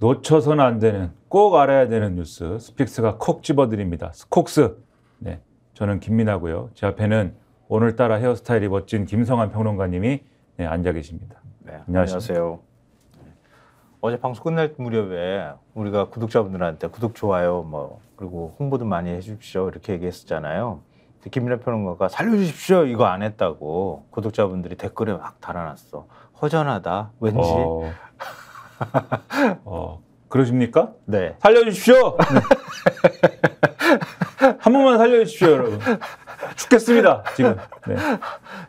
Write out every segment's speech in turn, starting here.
놓쳐서는 안 되는 꼭 알아야 되는 뉴스 스픽스가 콕 집어드립니다. 스콕스. 네, 저는 김민아고요. 제 앞에는 오늘따라 헤어스타일이 멋진 김성환 평론가님이 네, 앉아 계십니다. 네, 안녕하세요. 네. 어제 방송 끝날 무렵에 우리가 구독자분들한테 구독 좋아요 뭐 그리고 홍보도 많이 해주십시오 이렇게 얘기했었잖아요. 김민아 평론가가 살려주십시오 이거 안 했다고 구독자분들이 댓글에 막 달아놨어. 허전하다 왠지. 어... 어, 그러십니까? 네. 살려주십시오. 한 번만 살려주십시오, 여러분. 죽겠습니다, 지금. 네.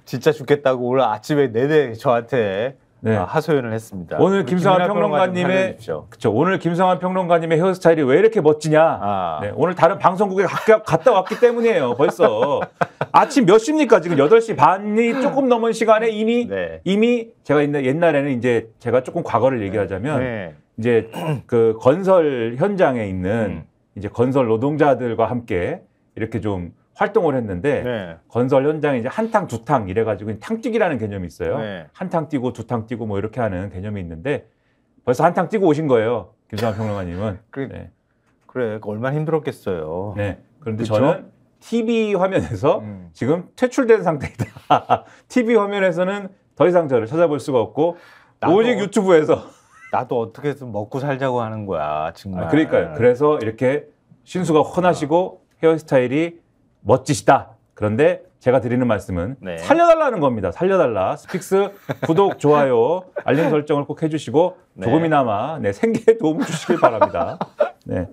진짜 죽겠다고 오늘 아침에 내내 저한테 네. 아, 하소연을 했습니다. 오늘 김상환 평론가님의 그렇 오늘 김상환 평론가님의 헤어스타일이 왜 이렇게 멋지냐? 아. 네, 오늘 다른 방송국에 가, 갔다 왔기 때문이에요. 벌써 아침 몇 시입니까? 지금 8시 반이 음. 조금 넘은 시간에 이미 네. 이미 제가 옛날에는 이제 제가 조금 과거를 얘기하자면 네. 이제 그 건설 현장에 있는 음. 이제 건설 노동자들과 함께 이렇게 좀 활동을 했는데 네. 건설 현장에 이제 한탕 두탕 이래가지고 탕뛰기라는 개념이 있어요. 네. 한탕 뛰고 두탕 뛰고 뭐 이렇게 하는 개념이 있는데 벌써 한탕 뛰고 오신 거예요. 김성환 평론가님은. 그래, 네. 그래 그 얼마나 힘들었겠어요. 네. 그런데 그쵸? 저는 TV 화면에서 음. 지금 퇴출된 상태이다. TV 화면에서는 더 이상 저를 찾아볼 수가 없고 나도, 오직 유튜브에서 나도 어떻게든 먹고 살자고 하는 거야 아, 정말. 아, 그러니까요. 그래서 이렇게 신수가 아. 훤하시고 헤어스타일이 멋지시다. 그런데 제가 드리는 말씀은 네. 살려달라는 겁니다. 살려달라. 스픽스 구독, 좋아요, 알림 설정을 꼭 해주시고 네. 조금이나마 네, 생계에 도움을 주시길 바랍니다. 네.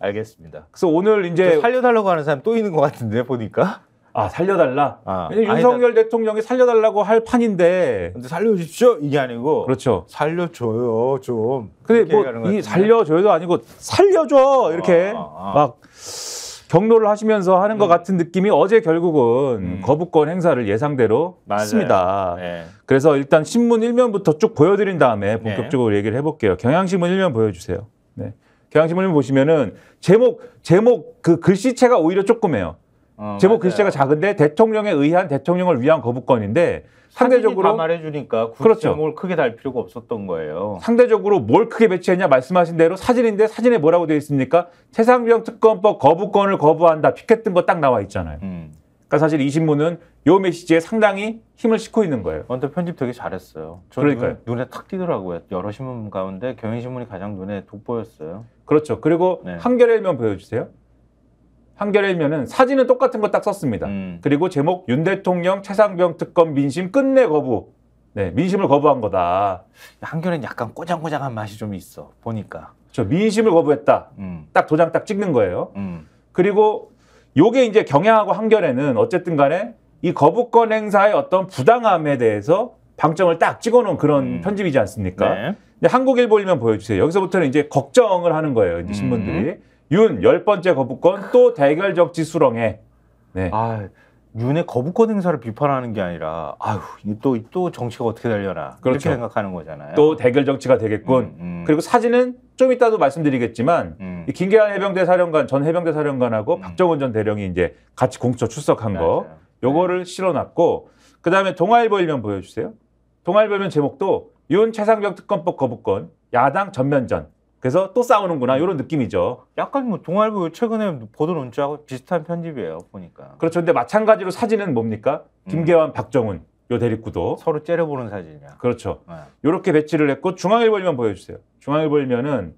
알겠습니다. 그래서 오늘 이제 살려달라고 하는 사람 또 있는 것 같은데 보니까. 아 살려달라. 아, 윤석열 아니, 대통령이 살려달라고 할 판인데. 근데 살려주십시오 이게 아니고. 그렇죠. 살려줘요 좀. 근데 뭐이 살려줘요도 아니고 살려줘 이렇게 아, 아, 아. 막. 경로를 하시면서 하는 것 음. 같은 느낌이 어제 결국은 음. 거부권 행사를 예상대로 맞아요. 했습니다. 네. 그래서 일단 신문 1면부터 쭉 보여드린 다음에 본격적으로 네. 얘기를 해볼게요. 경향신문 1면 보여주세요. 네. 경향신문 1면 보시면은 제목 제목 그 글씨체가 오히려 조그매요. 어, 제목 맞아요. 글씨체가 작은데 대통령에 의한 대통령을 위한 거부권인데 상대적으로 다 말해주니까 굳이 그렇죠. 제목을 크게 달 필요가 없었던 거예요. 상대적으로 뭘 크게 배치했냐 말씀하신 대로 사진인데 사진에 뭐라고 되어 있습니까? 최상병 특검법 거부권을 거부한다 피켓 뜬거딱 나와 있잖아요. 음. 그러니까 사실 이 신문은 요 메시지에 상당히 힘을 싣고 있는 거예요. 언뜻 편집 되게 잘했어요. 그러니까 눈, 에탁 띄더라고요. 여러 신문 가운데 경향신문이 가장 눈에 돋보였어요. 그렇죠. 그리고 네. 한겨레일면 보여주세요. 한겨레 면은 사진은 똑같은 거 딱 썼습니다. 음. 그리고 제목 윤 대통령 최상병 특검 민심 끝내 거부. 네, 민심을 거부한 거다. 한겨레는 약간 꼬장꼬장한 맛이 좀 있어 보니까. 저 그렇죠. 민심을 거부했다. 음. 딱 도장 딱 찍는 거예요. 음. 그리고 요게 이제 경향하고 한겨레는 어쨌든 간에 이 거부권 행사의 어떤 부당함에 대해서 방점을 딱 찍어놓은 그런 음. 편집이지 않습니까? 네. 한국일보일면 보여주세요. 여기서부터는 이제 걱정을 하는 거예요. 이제 음. 신문들이. 윤열 번째 거부권 또 대결적 지수렁에 네. 아, 윤의 거부권 행사를 비판하는 게 아니라 아휴 또또 또 정치가 어떻게 되려나 그렇죠. 이렇게 생각하는 거잖아요. 또 대결 정치가 되겠군. 음, 음. 그리고 사진은 좀 이따도 말씀드리겠지만 음. 이 김계한 해병대 사령관 전 해병대 사령관하고 음. 박정원 전 대령이 이제 같이 공처 출석한 맞아요. 거 요거를 네. 실어놨고 그 다음에 동아일보 일면 보여주세요. 동아일보 일면 제목도 윤 최상병 특검법 거부권 야당 전면전 그래서 또 싸우는구나 이런 느낌이죠. 약간 뭐 동아일보 최근에 보도 논조하고 비슷한 편집이에요 보니까. 그렇죠. 근데 마찬가지로 사진은 뭡니까? 음. 김계환, 음. 박정훈 요 대립구도 서로 째려보는 사진이야. 그렇죠. 네. 이렇게 배치를 했고 중앙일보일면 보여주세요. 중앙일보일면은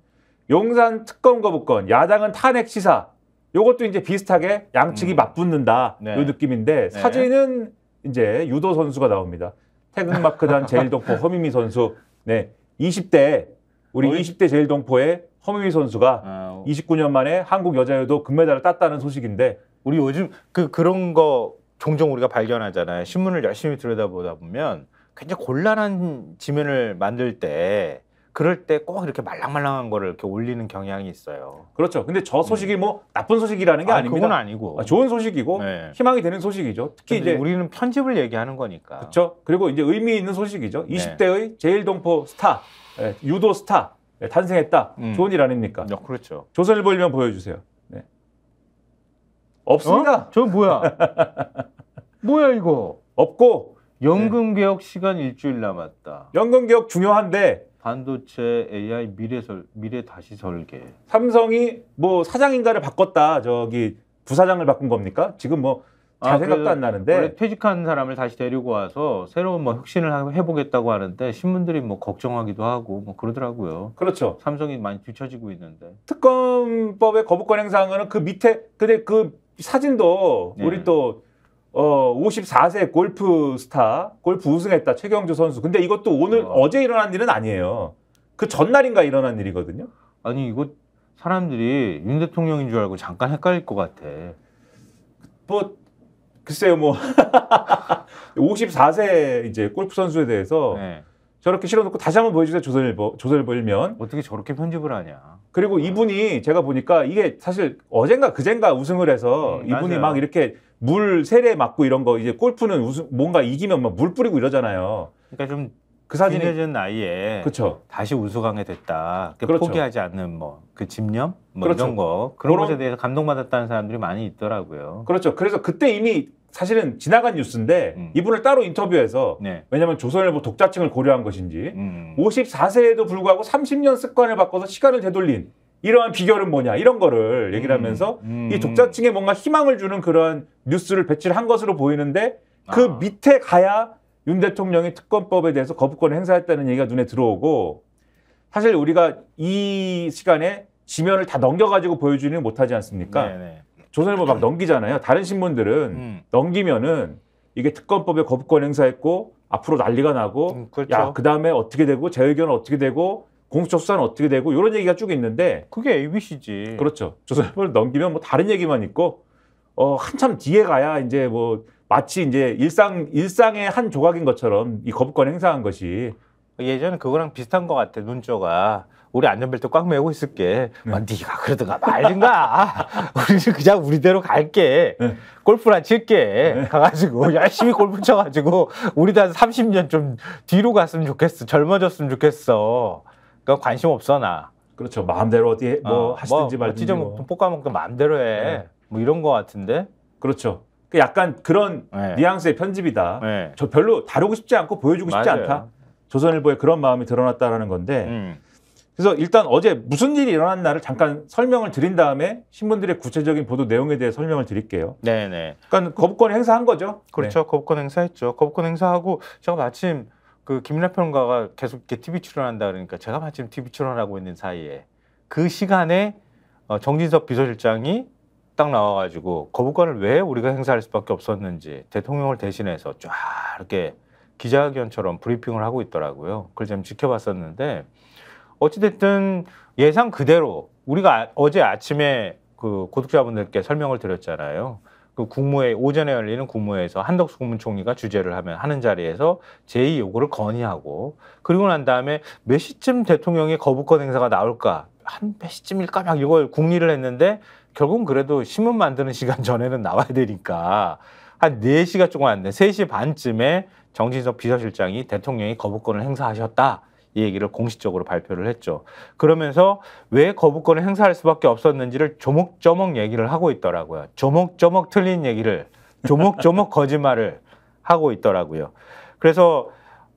용산 특검 과부권 야당은 탄핵 시사. 요것도 이제 비슷하게 양측이 음. 맞붙는다 네. 요 느낌인데 네. 사진은 이제 유도 선수가 나옵니다. 태극마크단 제일동포 허미미 선수, 네 20대 우리 어이. 20대 제일 동포의 허민희 선수가 아, 29년 어. 만에 한국 여자유도 금메달을 땄다는 소식인데 우리 요즘 그 그런 거 종종 우리가 발견하잖아요. 신문을 열심히 들여다보다 보면 굉장히 곤란한 지면을 만들 때 그럴 때 꼭 이렇게 말랑말랑한 거를 이렇게 올리는 경향이 있어요. 그렇죠. 근데 저 네. 소식이 음. 뭐 나쁜 소식이라는 게 아, 닙니다 그건 아니고. 아, 좋은 소식이고 네. 희망이 되는 소식이죠. 특히 이제 우리는 편집을 얘기하는 거니까. 그렇죠. 그리고 이제 의미 있는 소식이죠. 20대의 네. 제일 동포 스타 예, 유도 스타 예, 탄생했다. 음. 좋은 일 아닙니까? 어, 그렇죠. 조선일보 일면 보여주세요. 네. 없습니다. 어? 저 뭐야? 뭐야 이거? 없고 네. 연금 개혁 시간 일주일 남았다. 연금 개혁 중요한데 반도체 AI 미래 설 미래 다시 설계. 삼성이 뭐 사장인가를 바꿨다. 저기 부사장을 바꾼 겁니까? 지금 뭐 아, 잘 아, 생각도 안 나는데 퇴직한 사람을 다시 데리고 와서 새로운 뭐 혁신을 해보겠다고 하는데 신문들이 뭐 걱정하기도 하고 뭐 그러더라고요. 그렇죠. 삼성이 많이 뒤처지고 있는데 특검법의 거부권 행사는 그 밑에 근데 그 사진도 네. 우리 또 어, 54세 골프 스타 골프 우승했다 최경주 선수. 근데 이것도 오늘 어. 어제 일어난 일은 아니에요. 그 전날인가 일어난 일이거든요. 아니 이거 사람들이 윤 대통령인 줄 알고 잠깐 헷갈릴 것 같아. 뭐 글쎄요, 뭐 54세 이제 골프 선수에 대해서 네. 저렇게 실어놓고 다시 한번 보여주세요. 조선일보 조선일보 일면 어떻게 저렇게 편집을 하냐. 그리고 이분이 제가 보니까 이게 사실 어젠가 그젠가 우승을 해서 음, 이분이 맞아요. 막 이렇게 물 세례 맞고 이런 거 이제 골프는 우승, 뭔가 이기면 막 물 뿌리고 이러잖아요. 그러니까 좀 그 사진이 늦은 나이에 그쵸. 다시 우수강에 됐다. 그러니까 그렇죠. 포기하지 않는 뭐 그 집념 뭐 그렇죠. 이런 거 그런, 그런 것에 대해서 감동받았다는 사람들이 많이 있더라고요. 그렇죠. 그래서 그때 이미 사실은 지나간 뉴스인데 음. 이분을 따로 인터뷰해서 네. 왜냐하면 조선일보 독자층을 고려한 것인지 음. 54세에도 음. 불구하고 30년 습관을 바꿔서 시간을 되돌린 이러한 비결은 뭐냐 이런 거를 음, 얘기를 하면서 음. 이 독자층에 뭔가 희망을 주는 그런 뉴스를 배치를 한 것으로 보이는데 그 아. 밑에 가야 윤 대통령이 특검법에 대해서 거부권을 행사했다는 얘기가 눈에 들어오고 사실 우리가 이 시간에 지면을 다 넘겨가지고 보여주지는 못하지 않습니까? 네네. 네. 조선일보 막 음. 넘기잖아요. 다른 신문들은 음. 넘기면은 이게 특검법에 거부권 행사했고 앞으로 난리가 나고 음, 그렇죠. 야 그다음에 어떻게 되고 제 의견은 어떻게 되고 공수처 수사는 어떻게 되고 이런 얘기가 쭉 있는데 그게 ABC지. 그렇죠. 조선일보를 넘기면 뭐 다른 얘기만 있고 어 한참 뒤에 가야 이제 뭐 마치 이제 일상 일상의 한 조각인 것처럼 이 거부권 행사한 것이 예전에 그거랑 비슷한 것 같아 눈조가 우리 안전벨트 꽉 메고 있을게. 네. 아, 네가 그러든가 말든가. 우리는 그냥 우리대로 갈게. 네. 골프나 칠게. 네. 가가지고 열심히 골프 쳐가지고 우리도 한 30년 좀 뒤로 갔으면 좋겠어. 젊어졌으면 좋겠어. 그러니까 관심 없어 나. 그렇죠. 마음대로 어디 뭐 어, 뭐 하시든지 말든지. 찢 뭐. 볶아먹든 마음대로 해. 네. 뭐 이런 거 같은데. 그렇죠. 그 약간 그런 네. 뉘앙스의 편집이다. 네. 저 별로 다루고 싶지 않고 보여주고 싶지 맞아요. 않다. 조선일보의 그런 마음이 드러났다라는 건데 음. 그래서 일단 어제 무슨 일이 일어났나를 잠깐 설명을 드린 다음에 신문들의 구체적인 보도 내용에 대해 설명을 드릴게요. 네네. 네. 그러니까 거부권 행사한 거죠. 그렇죠. 네. 거부권 행사했죠. 거부권 행사하고 제가 마침 그 김민하 평가가 계속 이렇게 TV 출연한다 그러니까 제가 마침 TV 출연하고 있는 사이에 그 시간에 어, 정진석 비서실장이 딱 나와가지고 거부권을 왜 우리가 행사할 수밖에 없었는지 대통령을 대신해서 쫙 이렇게 기자회견처럼 브리핑을 하고 있더라고요. 그걸 좀 지켜봤었는데 어찌됐든 예상 그대로 우리가 아, 어제 아침에 그 고독자분들께 설명을 드렸잖아요. 그 국무회 오전에 열리는 국무회에서 한덕수 국무총리가 주재를 하면 하는 자리에서 제의 요구를 건의하고 그리고 난 다음에 몇 시쯤 대통령의 거부권 행사가 나올까 한 몇 시쯤일까 막 이걸 궁리를 했는데 결국은 그래도 신문 만드는 시간 전에는 나와야 되니까 한 네시가 조금 안 돼. 세시 반쯤에 정진석 비서실장이 대통령이 거부권을 행사하셨다. 이 얘기를 공식적으로 발표를 했죠. 그러면서 왜 거부권을 행사할 수밖에 없었는지를 조목조목 얘기를 하고 있더라고요. 조목조목 틀린 얘기를 조목조목 거짓말을 하고 있더라고요. 그래서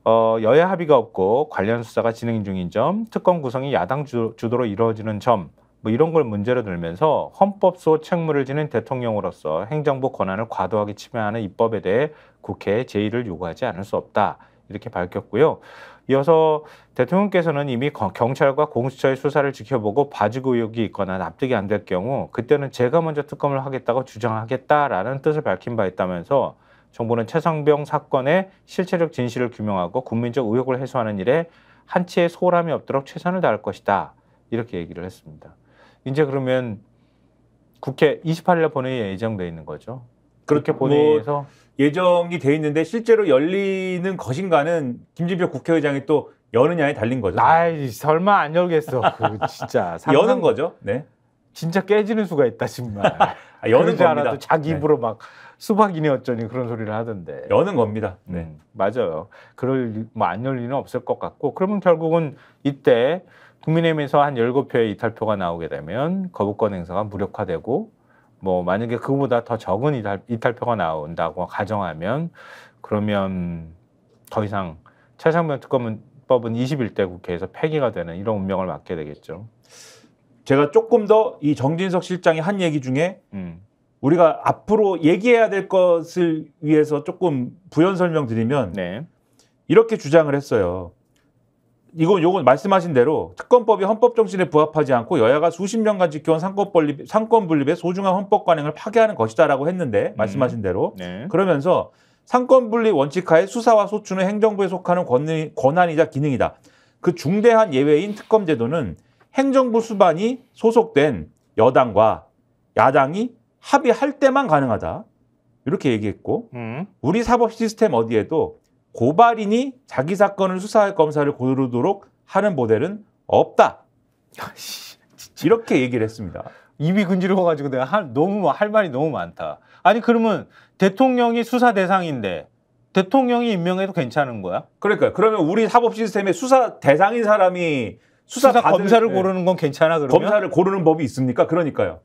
어, 여야 합의가 없고 관련 수사가 진행 중인 점, 특검 구성이 야당 주, 주도로 이루어지는 점, 뭐 이런 걸 문제로 들면서 헌법소 책무를 지닌 대통령으로서 행정부 권한을 과도하게 침해하는 입법에 대해 국회에 제의를 요구하지 않을 수 없다. 이렇게 밝혔고요. 이어서 대통령께서는 이미 경찰과 공수처의 수사를 지켜보고 봐주기 의혹이 있거나 납득이 안 될 경우 그때는 제가 먼저 특검을 하겠다고 주장하겠다라는 뜻을 밝힌 바 있다면서 정부는 최상병 사건의 실체적 진실을 규명하고 국민적 의혹을 해소하는 일에 한치의 소홀함이 없도록 최선을 다할 것이다. 이렇게 얘기를 했습니다. 이제 그러면 국회 28일에 본회의에 예정돼 있는 거죠. 그렇게 본회의에서 뭐... 예정이 돼 있는데 실제로 열리는 것인가는 김진표 국회의장이 또 여느냐에 달린 거죠. 아이 설마 안 열겠어. 그 진짜 상상... 여는 거죠. 네. 진짜 깨지는 수가 있다 정말. 아, 여는 줄 알아도 자기 네. 입으로 네. 막 수박이니 어쩌니 그런 소리를 하던데. 여는 겁니다. 네, 음, 맞아요. 그럴 뭐 안 열리는 없을 것 같고 그러면 결국은 이때 국민의힘에서 한 열곱 표의 이탈표가 나오게 되면 거부권 행사가 무력화되고 뭐 만약에 그보다 더 적은 이탈, 이탈표가 나온다고 가정하면 그러면 더 이상 최상병 특검법은 21대 국회에서 폐기가 되는 이런 운명을 맞게 되겠죠. 제가 조금 더 이 정진석 실장이 한 얘기 중에 음. 우리가 앞으로 얘기해야 될 것을 위해서 조금 부연 설명드리면 네. 이렇게 주장을 했어요. 이건 요건 말씀하신 대로 특검법이 헌법 정신에 부합하지 않고 여야가 수십 년간 지켜온 상권 분립 상권 분립의 소중한 헌법 관행을 파괴하는 것이다라고 했는데 음. 말씀하신 대로 음, 네. 그러면서 상권 분립 원칙하에 수사와 소추는 행정부에 속하는 권리, 권한이자 기능이다. 그 중대한 예외인 특검 제도는 행정부 수반이 소속된 여당과 야당이 합의할 때만 가능하다. 이렇게 얘기했고 음. 우리 사법 시스템 어디에도 고발인이 자기 사건을 수사할 검사를 고르도록 하는 모델은 없다. 이렇게 얘기를 했습니다. 입이 근질거가지고 내가 할, 너무 할 말이 너무 많다. 아니 그러면 대통령이 수사 대상인데 대통령이 임명해도 괜찮은 거야? 그러니까 그러면 우리 사법 시스템에 수사 대상인 사람이 수사, 수사 받을, 검사를 네. 고르는 건 괜찮아 그러면? 검사를 고르는 법이 있습니까? 그러니까요.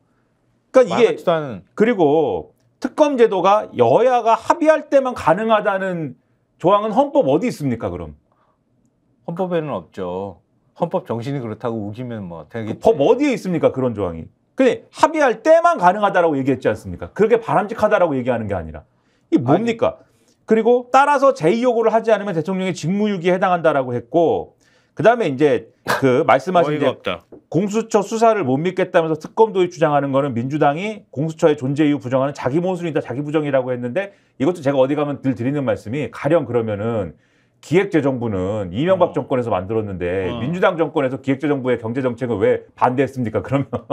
그러니까 이게 않은... 그리고 특검 제도가 여야가 합의할 때만 가능하다는 조항은 헌법 어디 있습니까 그럼? 헌법에는 없죠. 헌법 정신이 그렇다고 우기면 뭐되겠법 그 어디에 있습니까 그런 조항이? 근데 합의할 때만 가능하다라고 얘기했지 않습니까? 그렇게 바람직하다라고 얘기하는 게 아니라 이 뭡니까? 아니. 그리고 따라서 제2 요구를 하지 않으면 대통령의 직무유기에 해당한다라고 했고 그다음에 이제 그 말씀하신 이제 공수처 수사를 못 믿겠다면서 특검 도입 주장하는 거는 민주당이 공수처의 존재 이유 부정하는 자기 모순이다, 자기 부정이라고 했는데 이것도 제가 어디 가면 들 드리는 말씀이 가령 그러면은 기획재정부는 이명박 어. 정권에서 만들었는데 어. 민주당 정권에서 기획재정부의 경제정책을 왜 반대했습니까? 그러면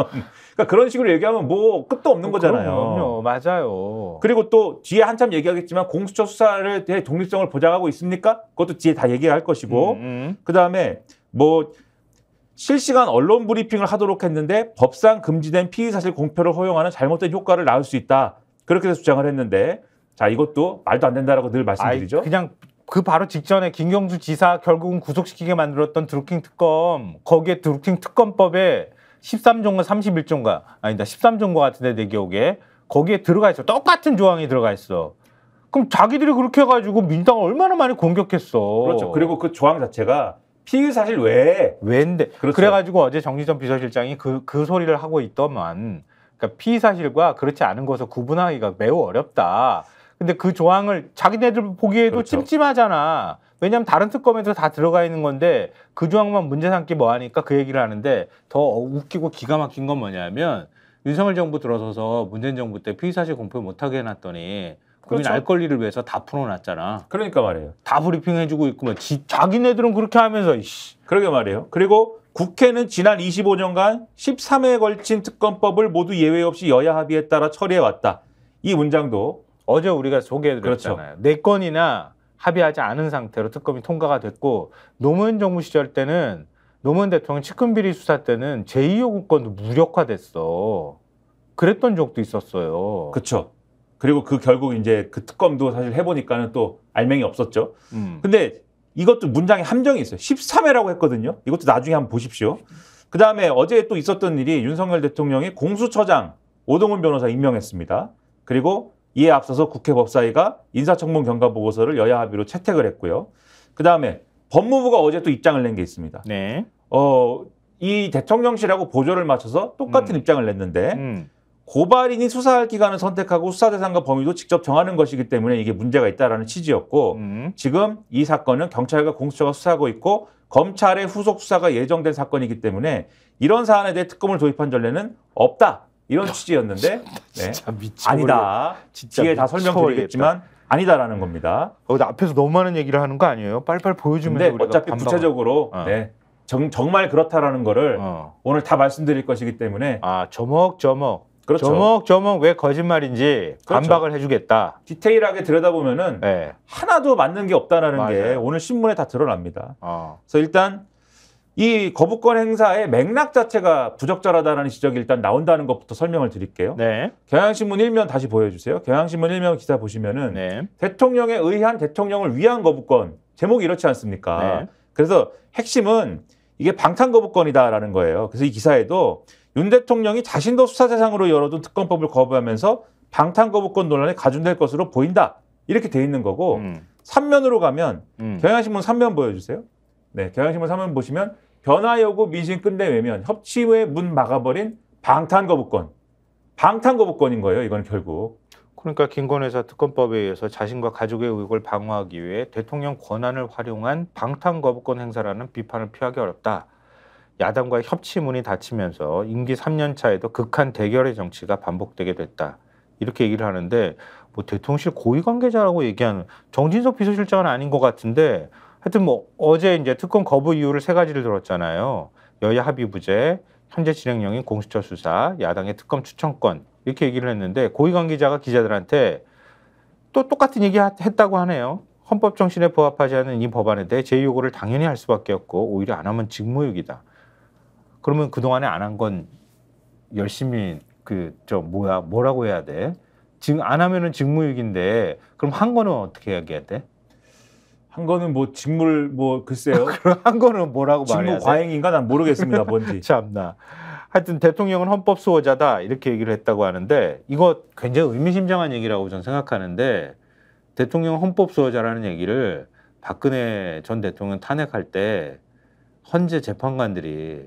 그러니까 그런 식으로 얘기하면 뭐 끝도 없는 어, 거잖아요. 그럼요, 맞아요. 그리고 또 뒤에 한참 얘기하겠지만 공수처 수사를 대해 독립성을 보장하고 있습니까? 그것도 뒤에 다 얘기할 것이고 음, 음. 그 다음에 뭐 실시간 언론 브리핑을 하도록 했는데 법상 금지된 피의 사실 공표를 허용하는 잘못된 효과를 낳을 수 있다. 그렇게 해서 주장을 했는데 자 이것도 말도 안 된다라고 늘 말씀드리죠. 아이, 그냥 그 바로 직전에 김경수 지사 결국은 구속시키게 만들었던 드루킹 특검 거기에 드루킹 특검법에 1 3종과3 1종과 아니다 1 3종과 같은데 내 기억에 거기에 들어가 있어 똑같은 조항이 들어가 있어 그럼 자기들이 그렇게 해가지고 민당을 얼마나 많이 공격했어 그렇죠 그리고 그 조항 자체가 피의 사실 왜 왜인데 그렇죠. 그래가지고 어제 정리전 비서실장이 그그 그 소리를 하고 있더만 그러니까 피의 사실과 그렇지 않은 것을 구분하기가 매우 어렵다 근데 그 조항을 자기네들 보기에도 그렇죠. 찜찜하잖아. 왜냐하면 다른 특검에도 다 들어가 있는 건데 그 조항만 문제 삼기 뭐하니까 그 얘기를 하는데 더 웃기고 기가 막힌 건 뭐냐면 윤석열 정부 들어서서 문재인 정부 때 피의 사실 공표 못하게 해놨더니 국민 그렇죠. 알 권리를 위해서 다 풀어놨잖아. 그러니까 말이에요. 다 브리핑해주고 있고 뭐 지, 자기네들은 그렇게 하면서 이씨. 그러게 말이에요. 그리고 국회는 지난 25년간 13회에 걸친 특검법을 모두 예외 없이 여야 합의에 따라 처리해왔다. 이 문장도 어제 우리가 소개해드렸잖아요. 네 그렇죠. 건이나 합의하지 않은 상태로 특검이 통과가 됐고 노무현 정부 시절 때는 노무현 대통령 측근 비리 수사 때는 제2요구권도 무력화됐어. 그랬던 적도 있었어요. 그렇죠. 그리고 그 결국 이제 그 특검도 사실 해보니까는 또 알맹이 없었죠. 음. 근데 이것도 문장에 함정이 있어요. 13회라고 했거든요. 이것도 나중에 한번 보십시오. 그 다음에 어제 또 있었던 일이 윤석열 대통령이 공수처장 오동훈 변호사 임명했습니다. 그리고 이에 앞서서 국회 법사위가 인사청문 경과 보고서를 여야 합의로 채택을 했고요. 그 다음에 법무부가 어제 또 입장을 낸 게 있습니다. 네. 어, 이 대통령실하고 보조를 맞춰서 똑같은 음. 입장을 냈는데 음. 고발인이 수사할 기간을 선택하고 수사 대상과 범위도 직접 정하는 것이기 때문에 이게 문제가 있다라는 취지였고 음. 지금 이 사건은 경찰과 공수처가 수사하고 있고 검찰의 후속 수사가 예정된 사건이기 때문에 이런 사안에 대해 특검을 도입한 전례는 없다. 이런 취지였는데 네. 아니다. 진짜 뒤에 다 설명드리겠지만 아니다라는 겁니다. 어, 앞에서 너무 많은 얘기를 하는 거 아니에요? 빨빨 보여주면 근데 어차피 감당을... 구체적으로 어. 네, 정, 말 그렇다라는 거를 어. 오늘 다 말씀드릴 것이기 때문에 아 저먹저먹 그렇죠. 저먹저먹 왜 거짓말인지 그렇죠. 반박을 해주겠다. 디테일하게 들여다보면 네. 하나도 맞는 게 없다라는 맞아요. 게 오늘 신문에 다 드러납니다. 어. 그래서 일단 이 거부권 행사의 맥락 자체가 부적절하다는 지적이 일단 나온다는 것부터 설명을 드릴게요. 네. 경향신문 1면 다시 보여주세요. 경향신문 1면 기사 보시면은 네. 대통령에 의한 대통령을 위한 거부권 제목이 이렇지 않습니까? 네. 그래서 핵심은 이게 방탄 거부권이다라는 거예요. 그래서 이 기사에도 윤 대통령이 자신도 수사 대상으로 열어둔 특검법을 거부하면서 방탄 거부권 논란에 가중될 것으로 보인다 이렇게 돼 있는 거고 음. 3면으로 가면 음. 경향신문 3면 보여주세요. 네, 경향신문 3면 보시면 변화 여구 민심 끝내외면 협치회 문 막아버린 방탄 거부권. 방탄 거부권인 거예요. 이건 결국. 그러니까 김건희 회사 특검법에 의해서 자신과 가족의 의혹을 방어하기 위해 대통령 권한을 활용한 방탄 거부권 행사라는 비판을 피하기 어렵다. 야당과 협치문이 닫히면서 임기 3년 차에도 극한 대결의 정치가 반복되게 됐다. 이렇게 얘기를 하는데 뭐 대통령실 고위 관계자라고 얘기하는 정진석 비서실장은 아닌 것 같은데 하여튼 뭐 어제 이제 특검 거부 이유를 세 가지를 들었잖아요. 여야 합의 부재, 현재 진행형인 공수처 수사, 야당의 특검 추천권 이렇게 얘기를 했는데 고위 관계자가 기자들한테 또 똑같은 얘기 했다고 하네요. 헌법 정신에 부합하지 않는이 법안에 대해 제 요구를 당연히 할 수밖에 없고 오히려 안 하면 직무유기다. 그러면 그동안에 안 한 건 열심히 그 저 뭐야 뭐라고 해야 돼? 지금 안 하면은 직무유기인데 그럼 한 거는 어떻게 해야 돼? 한 거는 뭐 직물 뭐 글쎄요. 한 거는 뭐라고 말해야 직무 과잉인가 난 모르겠습니다. 뭔지. 참나. 하여튼 대통령은 헌법 수호자다 이렇게 얘기를 했다고 하는데 이거 굉장히 의미심장한 얘기라고 저는 생각하는데 대통령 헌법 수호자라는 얘기를 박근혜 전 대통령 탄핵할 때 헌재 재판관들이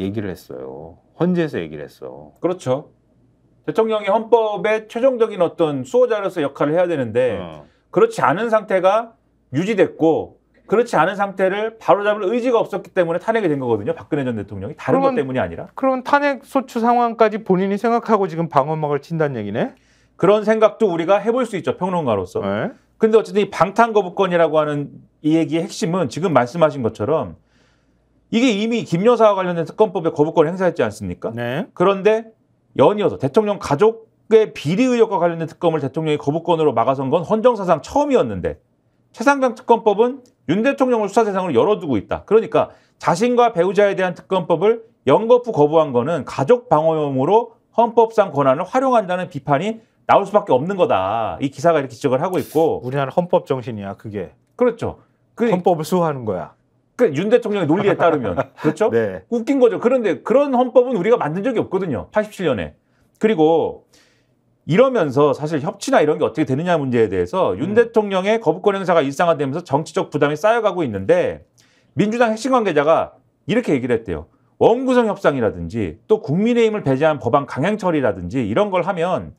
얘기를 했어요. 헌재에서 얘기를 했어. 그렇죠. 대통령이 헌법의 최종적인 어떤 수호자로서 역할을 해야 되는데 어. 그렇지 않은 상태가 유지됐고 그렇지 않은 상태를 바로잡을 의지가 없었기 때문에 탄핵이 된 거거든요. 박근혜 전 대통령이 다른 그러면, 것 때문이 아니라. 그럼 탄핵 소추 상황까지 본인이 생각하고 지금 방어막을 친다는 얘기네. 그런 생각도 우리가 해볼 수 있죠 평론가로서. 네. 근데 어쨌든 이 방탄거부권이라고 하는 이 얘기의 핵심은 지금 말씀하신 것처럼 이게 이미 김 여사와 관련된 특검법에 거부권을 행사했지 않습니까? 네. 그런데 연이어서 대통령 가족의 비리 의혹과 관련된 특검을 대통령이 거부권으로 막아선 건 헌정사상 처음이었는데 최상병 특검법은 윤 대통령을 수사 대상으로 열어두고 있다. 그러니까 자신과 배우자에 대한 특검법을 연거푸 거부한 거는 가족 방어용으로 헌법상 권한을 활용한다는 비판이 나올 수밖에 없는 거다. 이 기사가 이렇게 지적을 하고 있고 우리나라 는 헌법 정신이야 그게. 그렇죠. 그, 헌법을 수호하는 거야. 그 윤 대통령의 논리에 따르면 그렇죠. 네. 웃긴 거죠. 그런데 그런 헌법은 우리가 만든 적이 없거든요. 87년에. 그리고 이러면서 사실 협치나 이런 게 어떻게 되느냐 문제에 대해서 음. 윤 대통령의 거부권 행사가 일상화되면서 정치적 부담이 쌓여가고 있는데 민주당 핵심 관계자가 이렇게 얘기를 했대요. 원구성 협상이라든지 또 국민의힘을 배제한 법안 강행 처리라든지 이런 걸 하면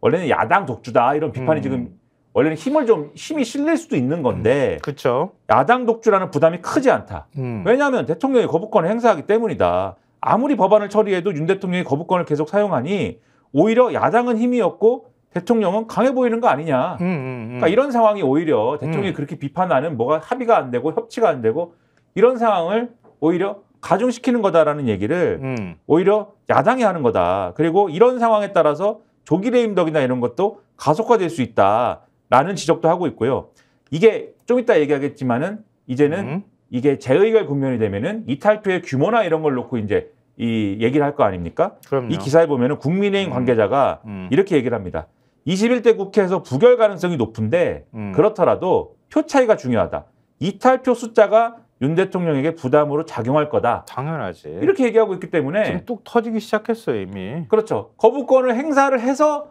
원래는 야당 독주다 이런 비판이 음. 지금 원래는 힘을 좀 힘이 실릴 수도 있는 건데 음. 그렇죠. 야당 독주라는 부담이 크지 않다. 음. 왜냐하면 대통령이 거부권을 행사하기 때문이다. 아무리 법안을 처리해도 윤 대통령이 거부권을 계속 사용하니 오히려 야당은 힘이 없고 대통령은 강해 보이는 거 아니냐. 음, 음, 음. 그러니까 이런 상황이 오히려 대통령이 음. 그렇게 비판하는 뭐가 합의가 안 되고 협치가 안 되고 이런 상황을 오히려 가중시키는 거다라는 얘기를 음. 오히려 야당이 하는 거다. 그리고 이런 상황에 따라서 조기 레임덕이나 이런 것도 가속화될 수 있다라는 지적도 하고 있고요. 이게 좀 이따 얘기하겠지만은 이제는 이게 재의결 국면이 되면은 이탈표의 규모나 이런 걸 놓고 이제 이 얘기를 할 거 아닙니까? 그럼요. 이 기사에 보면 국민의힘 음. 관계자가 음. 이렇게 얘기를 합니다. 21대 국회에서 부결 가능성이 높은데 음. 그렇더라도 표 차이가 중요하다. 이탈표 숫자가 윤 대통령에게 부담으로 작용할 거다. 당연하지. 이렇게 얘기하고 있기 때문에 지금 뚝 터지기 시작했어요 이미. 그렇죠. 거부권을 행사를 해서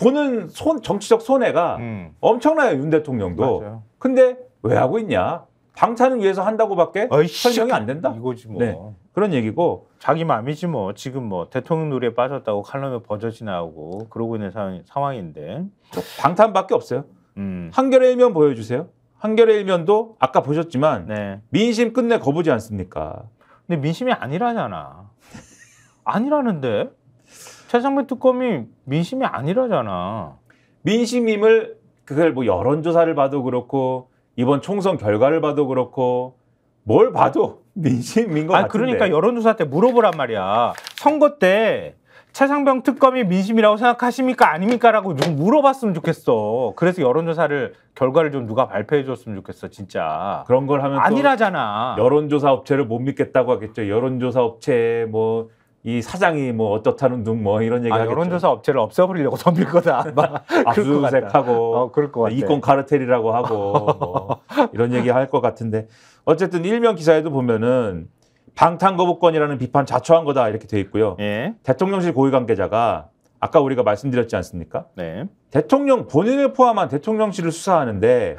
보는 손 정치적 손해가 음. 엄청나요 윤 대통령도. 맞아요. 근데 왜 하고 있냐? 방탄을 위해서 한다고밖에 설명이 안 된다. 이거지 뭐. 네, 그런 얘기고 자기 맘이지 뭐 지금 뭐 대통령 노래에 빠졌다고 칼럼에 버젓이 나오고 그러고 있는 상황, 상황인데 방탄밖에 없어요. 음. 한결의 일면 보여주세요. 한결의 일면도 아까 보셨지만 네. 민심 끝내 거부지 않습니까? 근데 민심이 아니라잖아. 아니라는데 최상배 특검이 민심이 아니라잖아. 민심임을 그걸 뭐 여론조사를 봐도 그렇고 이번 총선 결과를 봐도 그렇고 뭘 봐도 민심인 것 아, 같은데. 그러니까 여론조사 때 물어보란 말이야. 선거 때최상병 특검이 민심이라고 생각하십니까 아닙니까라고 누 물어봤으면 좋겠어. 그래서 여론조사를 결과를 좀 누가 발표해 줬으면 좋겠어 진짜. 그런 걸 하면 아니라잖아. 여론조사 업체를 못 믿겠다고 하겠죠. 여론조사 업체 뭐이 사장이 뭐 어떻다는 둥 뭐 이런 얘기 아, 하겠죠. 여론조사 업체를 없애버리려고 덤빌 거다. 압수수색하고 어, 그럴 것 같아. 이권 카르텔이라고 하고 뭐 이런 얘기 할 것 같은데 어쨌든 일명 기사에도 보면은 방탄거부권이라는 비판 자초한 거다 이렇게 돼 있고요. 예. 대통령실 고위 관계자가 아까 우리가 말씀드렸지 않습니까? 네. 대통령 본인을 포함한 대통령실을 수사하는데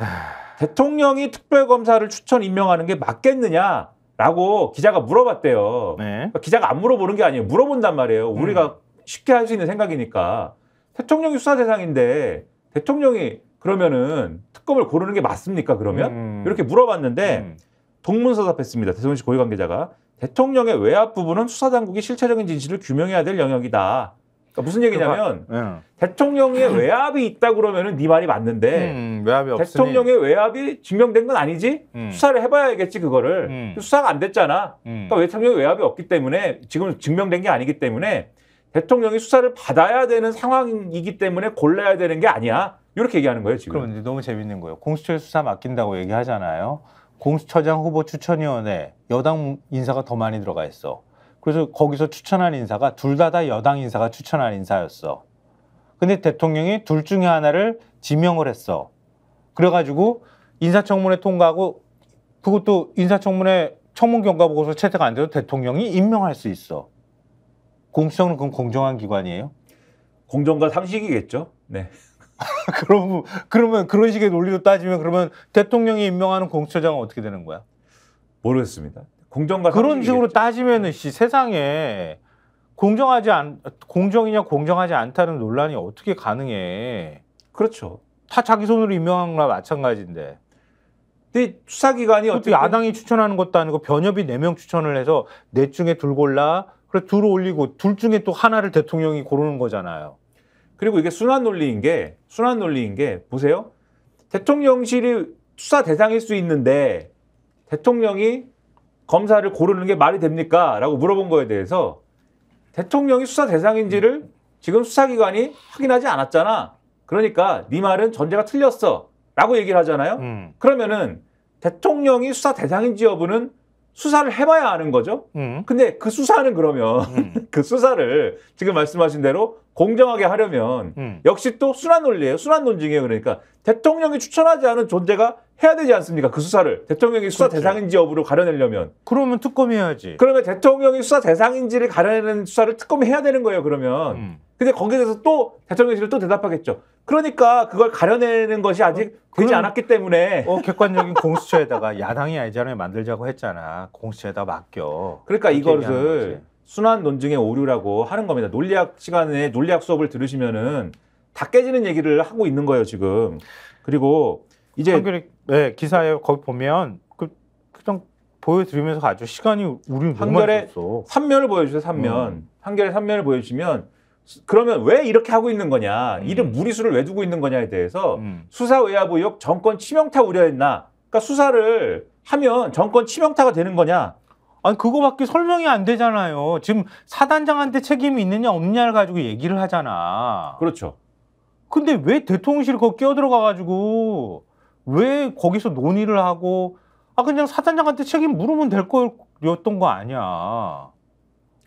대통령이 특별검사를 추천 임명하는 게 맞겠느냐? 라고 기자가 물어봤대요. 네. 그러니까 기자가 안 물어보는 게 아니에요. 물어본단 말이에요. 음. 우리가 음. 쉽게 할 수 있는 생각이니까. 대통령이 수사 대상인데 대통령이 그러면은 특검을 고르는 게 맞습니까? 그러면 음. 음. 이렇게 물어봤는데 음. 동문서답했습니다. 대통령씨 고위 관계자가 대통령의 외압 부분은 수사 당국이 실체적인 진실을 규명해야 될 영역이다. 그러니까 무슨 얘기냐면 그러니까, 예. 대통령의 음. 외압이 있다 그러면은 네 말이 맞는데 음, 외압이 없으니. 대통령의 외압이 증명된 건 아니지 음. 수사를 해봐야겠지 그거를 음. 수사가 안 됐잖아. 음. 그러니까 대통령의 외압이 없기 때문에 지금 증명된 게 아니기 때문에 대통령이 수사를 받아야 되는 상황이기 때문에 골라야 되는 게 아니야. 이렇게 얘기하는 거예요 지금. 그럼 이제 너무 재밌는 거예요. 공수처 수사 맡긴다고 얘기하잖아요. 공수처장 후보 추천위원회 여당 인사가 더 많이 들어가 있어. 그래서 거기서 추천한 인사가 둘 다 다 여당 인사가 추천한 인사였어. 근데 대통령이 둘 중에 하나를 지명을 했어. 그래가지고 인사청문회 통과하고 그것도 인사청문회 청문 경과 보고서 채택 안 돼도 대통령이 임명할 수 있어. 공수처는 그건 공정한 기관이에요? 공정과 상식이겠죠. 네. 그럼 그러면 그런 식의 논리로 따지면 그러면 대통령이 임명하는 공수처장은 어떻게 되는 거야? 모르겠습니다. 공정과 그런 식으로 따지면은 씨 세상에 공정하지 않 공정이냐 공정하지 않다는 논란이 어떻게 가능해? 그렇죠. 다 자기 손으로 임명한 거나 마찬가지인데. 근데 수사기관이 어떻게 야당이 추천하는 것도 아니고 변협이 네 명 추천을 해서 넷 네 중에 둘 골라 그래 둘 올리고 둘 중에 또 하나를 대통령이 고르는 거잖아요. 그리고 이게 순환 논리인 게 순환 논리인 게 보세요. 대통령실이 수사 대상일 수 있는데 대통령이 검사를 고르는 게 말이 됩니까? 라고 물어본 거에 대해서 대통령이 수사 대상인지를 지금 수사기관이 확인하지 않았잖아. 그러니까 네 말은 전제가 틀렸어. 라고 얘기를 하잖아요. 음. 그러면은 대통령이 수사 대상인지 여부는 수사를 해봐야 아는 거죠. 음. 근데 그 수사는 그러면 음. 그 수사를 지금 말씀하신 대로 공정하게 하려면 음. 역시 또 순환 논리예요. 순환 논증이에요. 그러니까 대통령이 추천하지 않은 존재가 해야 되지 않습니까? 그 수사를 대통령이 수사 그렇죠. 대상인지 여부를 가려내려면 그러면 특검 해야지. 그러면 대통령이 수사 대상인지를 가려내는 수사를 특검 해야 되는 거예요. 그러면 음. 근데 거기에 대해서 또 대통령실을 또 대답하겠죠. 그러니까 그걸 가려내는 것이 아직 어, 되지 않았기 때문에 어, 객관적인 공수처에다가 야당이 예전에 만들자고 했잖아. 공수처에다 맡겨. 그러니까 이것을 순환 논증의 오류라고 하는 겁니다. 논리학 시간에 논리학 수업을 들으시면은 다 깨지는 얘기를 하고 있는 거예요 지금. 그리고 이제 한결의, 네, 기사에 거기 보면 그 그냥 보여드리면서 아주 시간이 우리 한결의 3면을 보여주세요 3면 음. 한결의 3면을 보여주시면 그러면 왜 이렇게 하고 있는 거냐, 음. 이런 무리수를 왜 두고 있는 거냐에 대해서 음. 수사 외야부 의혹 정권 치명타 우려했나, 그러니까 수사를 하면 정권 치명타가 되는 거냐. 아니 그거밖에 설명이 안 되잖아요. 지금 사단장한테 책임이 있느냐 없느냐를 가지고 얘기를 하잖아. 그렇죠. 근데 왜 대통령실 거 끼어들어가 가지고 왜 거기서 논의를 하고 아 그냥 사단장한테 책임 물으면 될 거였던 거 아니야.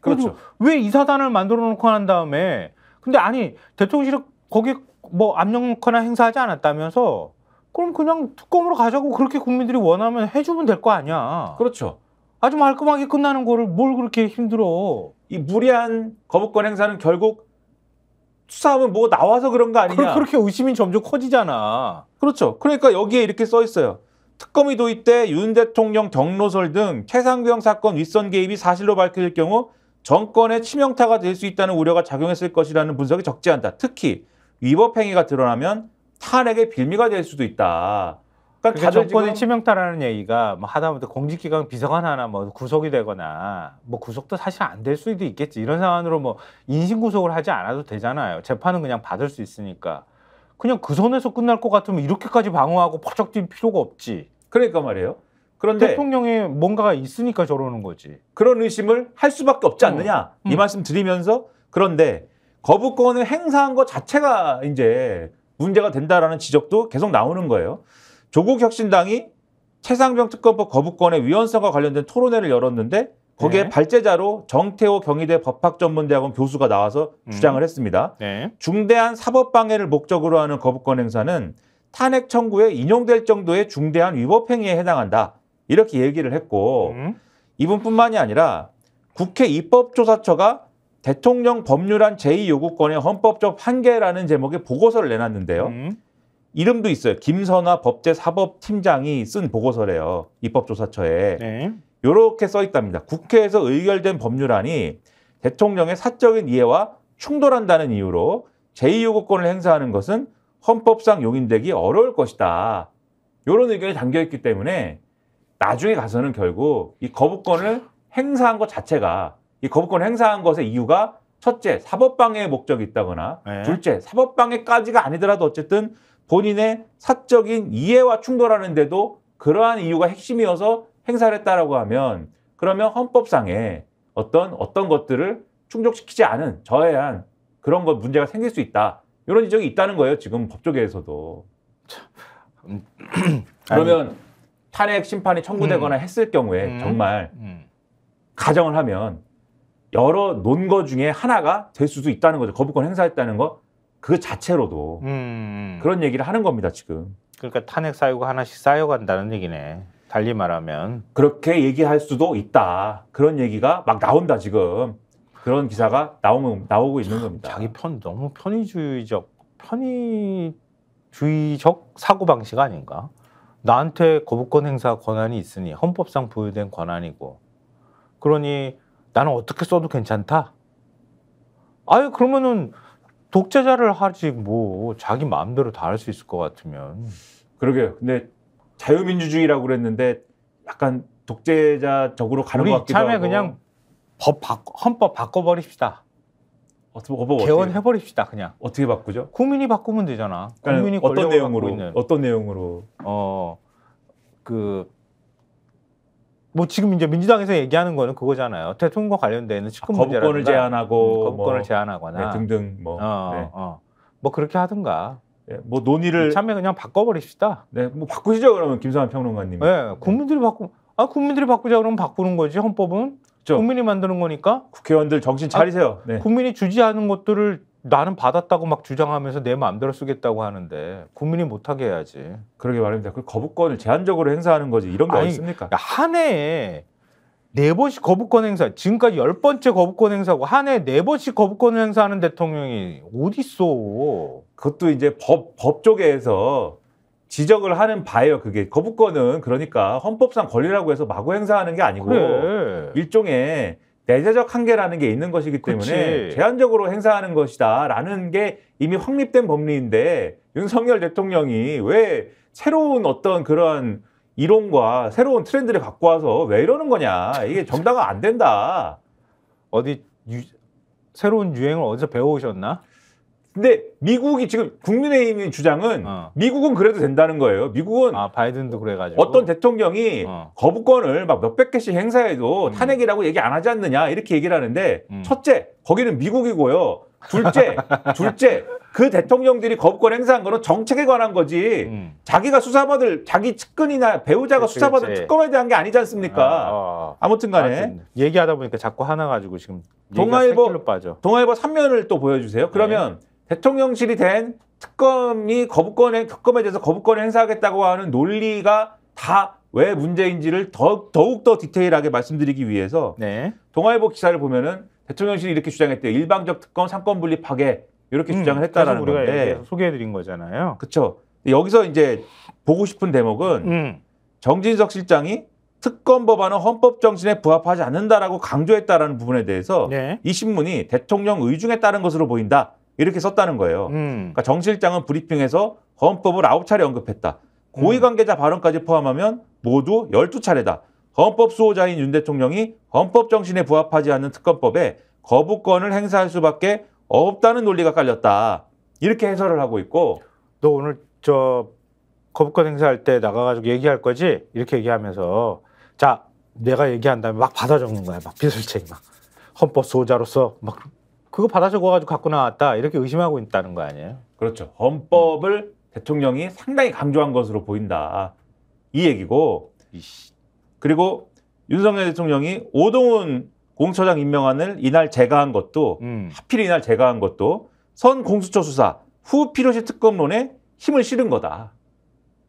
그렇죠. 왜 이사단을 만들어 놓고 난 다음에 근데 아니 대통령실에 거기 뭐 압력거나 행사하지 않았다면서 그럼 그냥 특검으로 가자고 그렇게 국민들이 원하면 해주면 될 거 아니야. 그렇죠. 아주 말끔하게 끝나는 거를 뭘 그렇게 힘들어. 이 무리한 거부권 행사는 결국 수사하면 뭐 나와서 그런 거 아니냐. 그 그렇게 의심이 점점 커지잖아. 그렇죠. 그러니까 여기에 이렇게 써 있어요. 특검이 도입 돼윤 대통령 경로설 등 최상경 사건 윗선 개입이 사실로 밝혀질 경우 정권의 치명타가 될 수 있다는 우려가 작용했을 것이라는 분석이 적지 않다. 특히 위법행위가 드러나면 탄핵의 빌미가 될 수도 있다. 그러니까, 그러니까 정권의 치명타라는 얘기가 뭐 하다못해 공직기관 비서관 하나 뭐 구속이 되거나 뭐 구속도 사실 안 될 수도 있겠지 이런 상황으로 뭐 인신 구속을 하지 않아도 되잖아요 재판은 그냥 받을 수 있으니까 그냥 그 선에서 끝날 것 같으면 이렇게까지 방어하고 퍼쩍 뛸 필요가 없지 그러니까 말이에요 그런데 대통령이 뭔가가 있으니까 저러는 거지. 그런 의심을 할 수밖에 없지 어. 않느냐 음. 이 말씀 드리면서 그런데 거부권을 행사한 것 자체가 이제 문제가 된다라는 지적도 계속 나오는 거예요. 조국 혁신당이 최상병 특검법 거부권의 위헌성과 관련된 토론회를 열었는데 거기에 네. 발제자로 정태호 경희대 법학전문대학원 교수가 나와서 음. 주장을 했습니다. 네. 중대한 사법방해를 목적으로 하는 거부권 행사는 탄핵 청구에 인용될 정도의 중대한 위법행위에 해당한다. 이렇게 얘기를 했고 음. 이분뿐만이 아니라 국회 입법조사처가 대통령 법률안 제2요구권의 헌법적 한계라는 제목의 보고서를 내놨는데요. 음. 이름도 있어요. 김선화 법제사법팀장이 쓴 보고서래요. 입법조사처에. 네. 요렇게 써 있답니다. 국회에서 의결된 법률안이 대통령의 사적인 이해와 충돌한다는 이유로 제2요구권을 행사하는 것은 헌법상 용인되기 어려울 것이다. 이런 의견이 담겨 있기 때문에 나중에 가서는 결국 이 거부권을 행사한 것 자체가 이 거부권을 행사한 것의 이유가 첫째 사법방해의 목적이 있다거나 네. 둘째 사법방해까지가 아니더라도 어쨌든 본인의 사적인 이해와 충돌하는데도 그러한 이유가 핵심이어서 행사를 했다라고 하면 그러면 헌법상에 어떤 어떤 것들을 충족시키지 않은 저해한 그런 것 문제가 생길 수 있다 이런 지적이 있다는 거예요 지금 법조계에서도 그러면 아니. 탄핵 심판이 청구되거나 음. 했을 경우에 음. 정말 음. 가정을 하면 여러 논거 중에 하나가 될 수도 있다는 거죠. 거부권 행사했다는 거 그 자체로도 음, 음. 그런 얘기를 하는 겁니다 지금. 그러니까 탄핵 사유가 하나씩 쌓여간다는 얘기네. 달리 말하면 그렇게 얘기할 수도 있다. 그런 얘기가 막 나온다 지금. 그런 기사가 나오면 나오고 있는 겁니다. 자기 편 너무 편의주의적 편의주의적 사고 방식 아닌가? 나한테 거부권 행사 권한이 있으니 헌법상 부여된 권한이고 그러니 나는 어떻게 써도 괜찮다. 아유 그러면은 독재자를 하지 뭐 자기 마음대로 다 할 수 있을 것 같으면 그러게요. 근데 자유민주주의라고 그랬는데 약간 독재자적으로 가는 것 같기도 하고. 우리 참에 그냥 법 바꿔, 헌법 바꿔버립시다. 어떻게 법 뭐, 뭐, 뭐, 개헌해 버립시다 그냥. 어떻게 바꾸죠? 국민이 바꾸면 되잖아. 그러니까 국민이 어떤 내용으로? 있는. 어떤 내용으로? 어그 뭐 지금 이제 민주당에서 얘기하는 거는 그거잖아요. 대통령과 관련되는 측근 아, 거부권을 제한하고 거권을 음, 뭐, 제한하거나 네, 등등 뭐, 어, 네. 어, 뭐 그렇게 하든가. 예, 뭐 논의를 참에 그냥 바꿔버립시다. 네, 뭐 바꾸시죠 그러면 김성환 평론가님. 네, 예, 국민들이 바꾸. 아 국민들이 바꾸자 그러면 바꾸는 거지 헌법은. 있죠. 국민이 만드는 거니까 국회의원들 정신 차리세요. 아, 네. 국민이 주지 않은 것들을 나는 받았다고 막 주장하면서 내 마음대로 쓰겠다고 하는데 국민이 못하게 해야지. 그러게 말입니다. 그 거부권을 제한적으로 행사하는 거지 이런 게 아니, 어딨습니까? 한 해에 네 번씩 거부권 행사, 지금까지 열 번째 거부권 행사고 한 해에 네 번씩 거부권 행사하는 대통령이 어디 있어? 그것도 이제 법법 쪽에서 지적을 하는 바예요. 그게 거부권은 그러니까 헌법상 권리라고 해서 마구 행사하는 게 아니고 그래. 일종의 내재적 한계라는 게 있는 것이기 때문에 그치. 제한적으로 행사하는 것이다라는 게 이미 확립된 법리인데 윤석열 대통령이 왜 새로운 어떤 그런 이론과 새로운 트렌드를 갖고 와서 왜 이러는 거냐 이게 정당화 안 된다 어디 유, 새로운 유행을 어디서 배워오셨나? 근데 미국이 지금 국민의힘의 주장은 어. 미국은 그래도 된다는 거예요. 미국은 아, 바이든도 그래가지고 어떤 대통령이 어. 거부권을 막 몇백 개씩 행사해도 음. 탄핵이라고 얘기 안 하지 않느냐 이렇게 얘기를 하는데 음. 첫째 거기는 미국이고요. 둘째, 둘째 그 대통령들이 거부권 행사한 거는 정책에 관한 거지 음. 자기가 수사받을 자기 측근이나 배우자가 그치, 수사받을 그치. 특검에 대한 게 아니지 않습니까? 어, 아, 아. 무튼간에 아, 얘기하다 보니까 자꾸 하나 가지고 지금 동아일보 동아일보 3면을 또 보여주세요. 그러면 네. 대통령실이 된 특검이 거부권 에 특검에 대해서 거부권을 행사하겠다고 하는 논리가 다 왜 문제인지를 더, 더욱더 디테일하게 말씀드리기 위해서 네. 동아일보 기사를 보면은 대통령실이 이렇게 주장했대요. 일방적 특검 상권 분립 파괴 이렇게 음, 주장을 했다라는 우리가 건데 소개해드린 거잖아요. 그렇죠. 여기서 이제 보고 싶은 대목은 음. 정진석 실장이 특검 법안은 헌법 정신에 부합하지 않는다라고 강조했다라는 부분에 대해서 네. 이 신문이 대통령 의중에 따른 것으로 보인다. 이렇게 썼다는 거예요. 음. 그러니까 정 실장은 브리핑에서 헌법을 9 차례 언급했다. 고위 음. 관계자 발언까지 포함하면 모두 1 2 차례다 헌법 수호자인 윤 대통령이 헌법 정신에 부합하지 않는 특검법에 거부권을 행사할 수밖에 없다는 논리가 깔렸다. 이렇게 해설을 하고 있고 너 오늘 저 거부권 행사할 때 나가가지고 얘기할 거지? 이렇게 얘기하면서 자 내가 얘기한 다음에 막 받아 적는 거야 막비설책막 헌법 수호자로서 막 그거 받아 적어가지고 갖고 나왔다 이렇게 의심하고 있다는 거 아니에요? 그렇죠. 헌법을 대통령이 상당히 강조한 것으로 보인다. 이 얘기고 이씨. 그리고 윤석열 대통령이 오동훈 공처장 임명안을 이날 제가한 것도 음. 하필 이날 제가한 것도 선 공수처 수사 후 필요시 특검론에 힘을 실은 거다.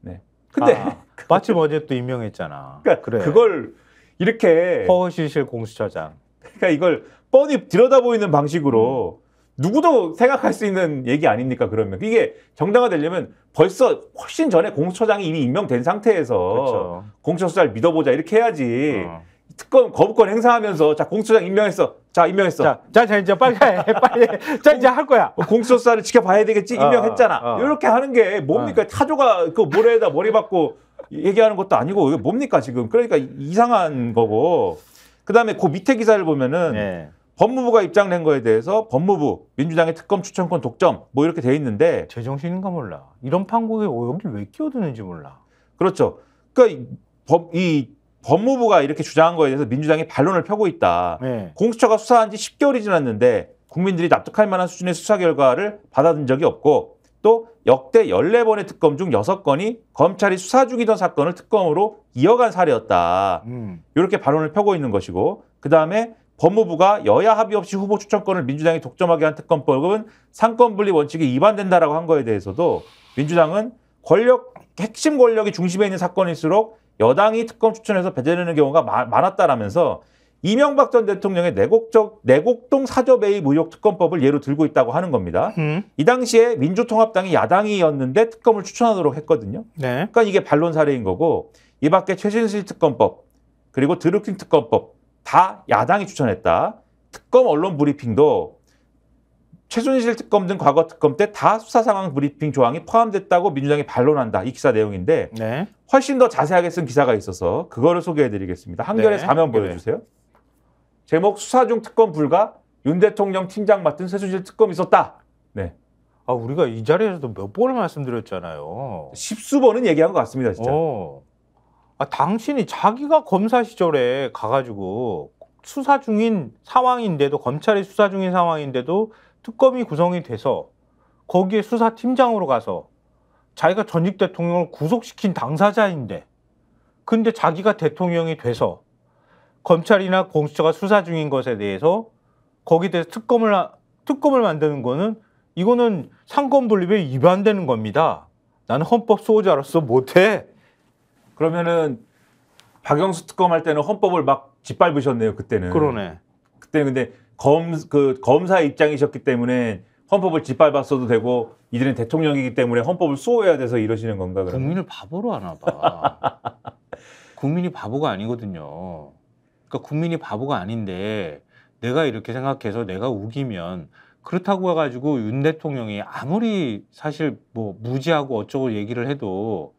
네. 근데 아, 마침 어제 또 임명했잖아. 그러니까 그래. 그걸 이렇게 허허실실 공수처장. 그러니까 이걸 뻔히 들여다보이는 방식으로 누구도 생각할 수 있는 얘기 아닙니까 그러면 이게 정당화되려면 벌써 훨씬 전에 공수처장이 이미 임명된 상태에서 그렇죠. 공수처 수사를 믿어보자 이렇게 해야지 어. 특검 거부권 행사하면서 자 공수처장 임명했어 자 임명했어 자, 자, 자 이제 빨리 해 빨리 자 이제 할 거야 어, 공수처 수사를 지켜봐야 되겠지 어, 임명했잖아 어, 어. 이렇게 하는 게 뭡니까 어. 타조가 그 모래에다 머리 박고 얘기하는 것도 아니고 이게 뭡니까 지금 그러니까 이상한 거고 그다음에 그 밑에 기사를 보면은 네. 법무부가 입장낸 거에 대해서 법무부 민주당의 특검 추천권 독점 뭐 이렇게 돼 있는데 제정신인가 몰라. 이런 판국에 여길 왜 끼어드는지 몰라. 그렇죠. 그러니까 법, 이 법무부가 이렇게 주장한 거에 대해서 민주당이 반론을 펴고 있다. 네. 공수처가 수사한 지 10개월이 지났는데 국민들이 납득할 만한 수준의 수사 결과를 받아든 적이 없고 또 역대 14번의 특검 중 6건이 검찰이 수사 중이던 사건을 특검으로 이어간 사례였다. 음. 이렇게 발언을 펴고 있는 것이고 그다음에 법무부가 여야 합의 없이 후보 추천권을 민주당이 독점하게 한 특검법은 상권 분리 원칙에 위반된다라고 한 거에 대해서도 민주당은 권력 핵심 권력이 중심에 있는 사건일수록 여당이 특검 추천해서 배제되는 경우가 많았다라면서 이명박 전 대통령의 내곡적 내곡동 사저 매입 의혹 특검법을 예로 들고 있다고 하는 겁니다. 음. 이 당시에 민주통합당이 야당이었는데 특검을 추천하도록 했거든요. 네. 그러니까 이게 반론 사례인 거고 이 밖에 최진실 특검법 그리고 드루킹 특검법 다 야당이 추천했다. 특검 언론 브리핑도 최순실 특검 등 과거 특검 때 다 수사 상황 브리핑 조항이 포함됐다고 민주당이 반론한다. 이 기사 내용인데 네. 훨씬 더 자세하게 쓴 기사가 있어서 그거를 소개해드리겠습니다. 한결의 네. 사면 네. 보여주세요. 제목 수사 중 특검 불가 윤 대통령 팀장 맡은 최순실 특검 있었다. 네. 아 우리가 이 자리에서도 몇 번을 말씀드렸잖아요. 십수 번은 얘기한 것 같습니다, 진짜. 오. 아, 당신이 자기가 검사 시절에 가가지고 수사 중인 상황인데도 검찰이 수사 중인 상황인데도 특검이 구성이 돼서 거기에 수사팀장으로 가서 자기가 전직 대통령을 구속시킨 당사자인데 근데 자기가 대통령이 돼서 검찰이나 공수처가 수사 중인 것에 대해서 거기에 대해서 특검을 특검을 만드는 거는 이거는 상권 분립에 위반되는 겁니다. 나는 헌법 수호자로서 못해. 그러면은 박영수 특검 할 때는 헌법을 막 짓밟으셨네요 그때는. 그러네. 그때 근데 검 그 검사 입장이셨기 때문에 헌법을 짓밟았어도 되고 이들은 대통령이기 때문에 헌법을 수호해야 돼서 이러시는 건가 그러면? 국민을 바보로 하나 봐. 국민이 바보가 아니거든요. 그러니까 국민이 바보가 아닌데 내가 이렇게 생각해서 내가 우기면 그렇다고 해가지고 윤 대통령이 아무리 사실 뭐 무지하고 어쩌고 얘기를 해도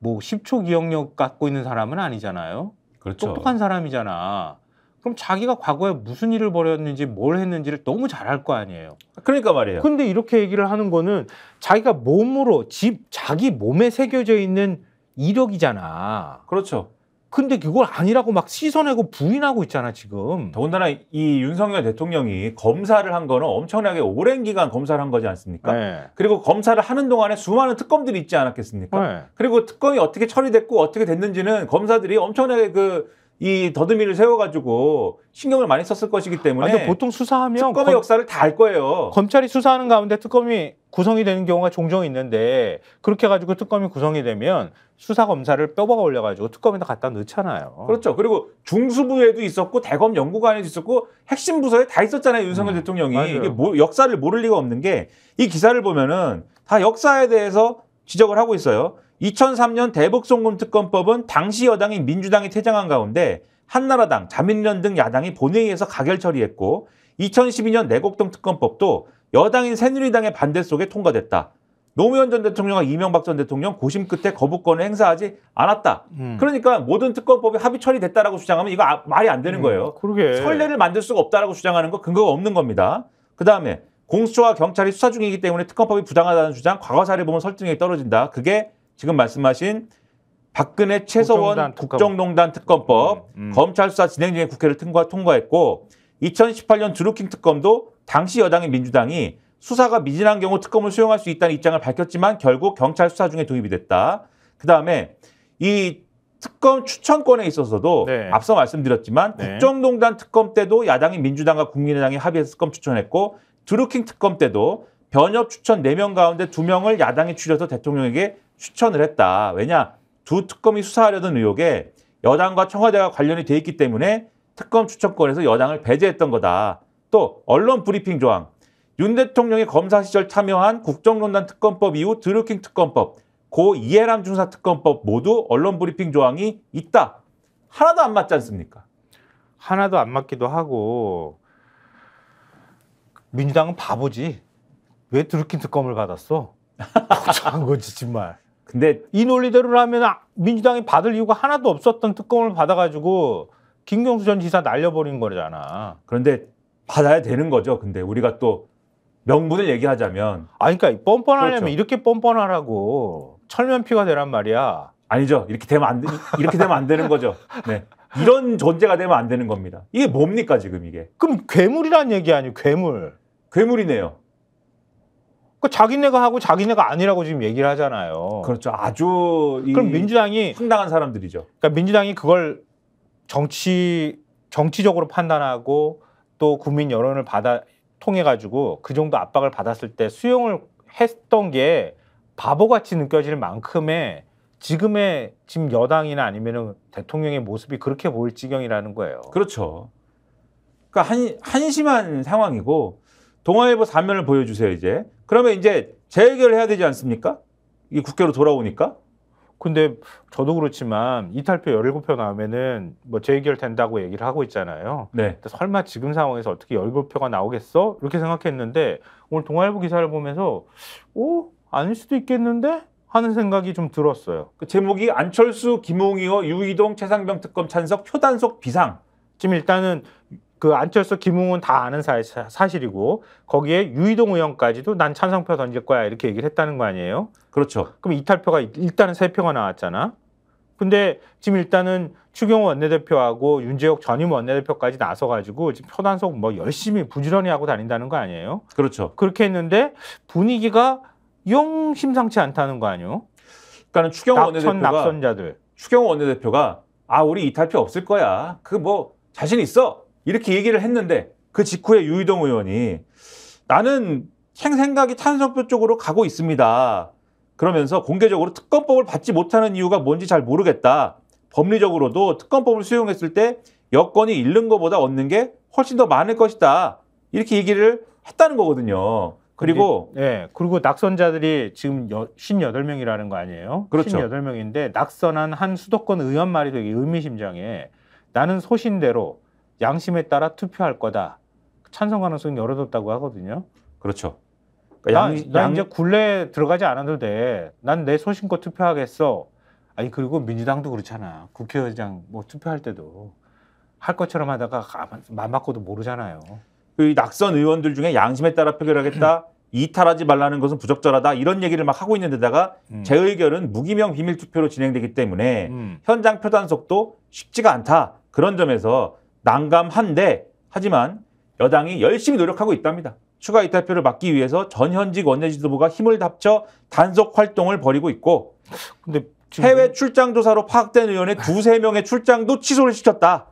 뭐 10초 기억력 갖고 있는 사람은 아니잖아요. 그렇죠. 똑똑한 사람이잖아. 그럼 자기가 과거에 무슨 일을 벌였는지 뭘 했는지를 너무 잘할 거 아니에요. 그러니까 말이에요. 근데 이렇게 얘기를 하는 거는 자기가 몸으로 집 자기 몸에 새겨져 있는 이력이잖아. 그렇죠. 근데 그걸 아니라고 막 씻어내고 부인하고 있잖아 지금. 더군다나 이 윤석열 대통령이 검사를 한 거는 엄청나게 오랜 기간 검사를 한 거지 않습니까? 네. 그리고 검사를 하는 동안에 수많은 특검들이 있지 않았겠습니까? 네. 그리고 특검이 어떻게 처리됐고 어떻게 됐는지는 검사들이 엄청나게 그이 더듬이를 세워가지고 신경을 많이 썼을 것이기 아, 때문에 아니, 보통 수사하면 특검의 검, 역사를 다 알 거예요. 검찰이 수사하는 가운데 특검이 구성이 되는 경우가 종종 있는데 그렇게 해가지고 특검이 구성이 되면 수사 검사를 뼈버가 올려가지고 특검에다 갖다 넣잖아요. 그렇죠. 그리고 중수부에도 있었고 대검 연구관에도 있었고 핵심 부서에 다 있었잖아요. 윤석열 음, 대통령이 이게 뭐, 역사를 모를 리가 없는 게 이 기사를 보면은 다 역사에 대해서 지적을 하고 있어요. 2003년 대북송금 특검법은 당시 여당인 민주당이 퇴장한 가운데 한나라당, 자민련 등 야당이 본회의에서 가결 처리했고 2012년 내곡동 특검법도 여당인 새누리당의 반대 속에 통과됐다. 노무현 전 대통령과 이명박 전 대통령 고심 끝에 거부권을 행사하지 않았다. 음. 그러니까 모든 특검법이 합의 처리됐다라고 주장하면 이거 아, 말이 안 되는 음, 거예요. 음, 선례를 만들 수가 없다라고 주장하는 거 근거가 없는 겁니다. 그다음에 공수처와 경찰이 수사 중이기 때문에 특검법이 부당하다는 주장 과거 사례 보면 설득력이 떨어진다. 그게 지금 말씀하신 박근혜 최서원 국정농단, 특검. 법 음, 음. 검찰 수사 진행 중에 국회를 통과, 했고 2018년 드루킹 특검도 당시 여당인 민주당이 수사가 미진한 경우 특검을 수용할 수 있다는 입장을 밝혔지만 결국 경찰 수사 중에 도입이 됐다. 그다음에 이 특검 추천권에 있어서도 네. 앞서 말씀드렸지만 네. 국정농단 특검 때도 야당인 민주당과 국민의당이 합의해서 특검 추천했고 드루킹 특검 때도 변협 추천 네 명 가운데 두명을 야당이 추려서 대통령에게 추천을 했다. 왜냐? 두 특검이 수사하려던 의혹에 여당과 청와대가 관련이 돼 있기 때문에 특검 추천권에서 여당을 배제했던 거다. 또 언론 브리핑 조항. 윤 대통령이 검사 시절 참여한 국정농단 특검법 이후 드루킹 특검법, 고 이해람 중사 특검법 모두 언론 브리핑 조항이 있다. 하나도 안 맞지 않습니까? 하나도 안 맞기도 하고 민주당은 바보지. 왜 드루킹 특검을 받았어? 걱정한 거지 정말. 근데 이 논리대로라면 아, 민주당이 받을 이유가 하나도 없었던 특검을 받아가지고 김경수 전 지사 날려버린 거잖아. 그런데 받아야 되는 거죠. 근데 우리가 또 명분을 얘기하자면 아 그러니까 뻔뻔하려면 그렇죠. 이렇게 뻔뻔하라고 철면피가 되란 말이야. 아니죠. 이렇게 되면 안 되, 이렇게 되면 안 되는 거죠. 네. 이런 존재가 되면 안 되는 겁니다. 이게 뭡니까 지금 이게? 그럼 괴물이란 얘기 아니에요? 괴물. 괴물이네요. 그 자기네가 하고 자기네가 아니라고 지금 얘기를 하잖아요. 그렇죠. 아주 그럼 민주당이 황당한 사람들이죠. 그러니까 민주당이 그걸 정치 정치적으로 판단하고 또 국민 여론을 받아 통해 가지고 그 정도 압박을 받았을 때 수용을 했던 게 바보같이 느껴질 만큼의 지금의 지금 여당이나 아니면은 대통령의 모습이 그렇게 보일 지경이라는 거예요. 그렇죠. 그러니까 한, 한심한 상황이고 동아일보 사면을 보여주세요 이제 그러면 이제 재해결을 해야 되지 않습니까? 이 국회로 돌아오니까. 근데 저도 그렇지만 이탈표 1 7표 나오면은 뭐재해결 된다고 얘기를 하고 있잖아요. 네. 설마 지금 상황에서 어떻게 1 7 표가 나오겠어? 이렇게 생각했는데 오늘 동아일보 기사를 보면서 오 아닐 수도 있겠는데 하는 생각이 좀 들었어요. 그 제목이 안철수, 김웅이어, 유이동, 최상병 특검 찬석, 표단속 비상. 지금 일단은 그 안철수, 김웅은 다 아는 사, 사실이고 거기에 유이동 의원까지도 난 찬성표 던질 거야 이렇게 얘기를 했다는 거 아니에요? 그렇죠. 그럼 이탈표가 일단은 세 표가 나왔잖아. 근데 지금 일단은 추경호 원내대표하고 윤재욱 전임 원내대표까지 나서가지고 지금 표단속 뭐 열심히 부지런히 하고 다닌다는 거 아니에요? 그렇죠. 그렇게 했는데 분위기가 용 심상치 않다는 거 아니에요? 그러니까는 추경호 낙천, 원내대표가 낙선자들 추경호 원내대표가 아 우리 이탈표 없을 거야. 그 뭐 자신 있어. 이렇게 얘기를 했는데 그 직후에 유희동 의원이 나는 생각이 탄성표 쪽으로 가고 있습니다. 그러면서 공개적으로 특검법을 받지 못하는 이유가 뭔지 잘 모르겠다. 법리적으로도 특검법을 수용했을 때여권이 잃는 것보다 얻는 게 훨씬 더 많을 것이다. 이렇게 얘기를 했다는 거거든요. 그리고 예, 네, 그리고 낙선자들이 지금 여, 58명이라는 거 아니에요? 그렇죠. 58명인데 낙선한 한 수도권 의원 말이 되게 의미심장해. 나는 소신대로 양심에 따라 투표할 거다. 찬성 가능성이 열어뒀다고 하거든요. 그렇죠. 그러니까 나, 양, 나 이제 굴레 들어가지 않아도 돼. 난 내 소신껏 투표하겠어. 아니 그리고 민주당도 그렇잖아. 국회의장 뭐 투표할 때도 할 것처럼 하다가 아, 맘 맞고도 모르잖아요. 그 낙선 의원들 중에 양심에 따라 표결하겠다. 음. 이탈하지 말라는 것은 부적절하다 이런 얘기를 막 하고 있는데다가 음. 제 의견은 무기명 비밀 투표로 진행되기 때문에 음. 현장 표단속도 쉽지가 않다 그런 점에서 난감한데 하지만 여당이 열심히 노력하고 있답니다. 추가 이탈표를 막기 위해서 전현직 원내지도부가 힘을 합쳐 단속 활동을 벌이고 있고 근데 해외 출장 조사로 파악된 의원의 두세 명의 출장도 취소를 시켰다.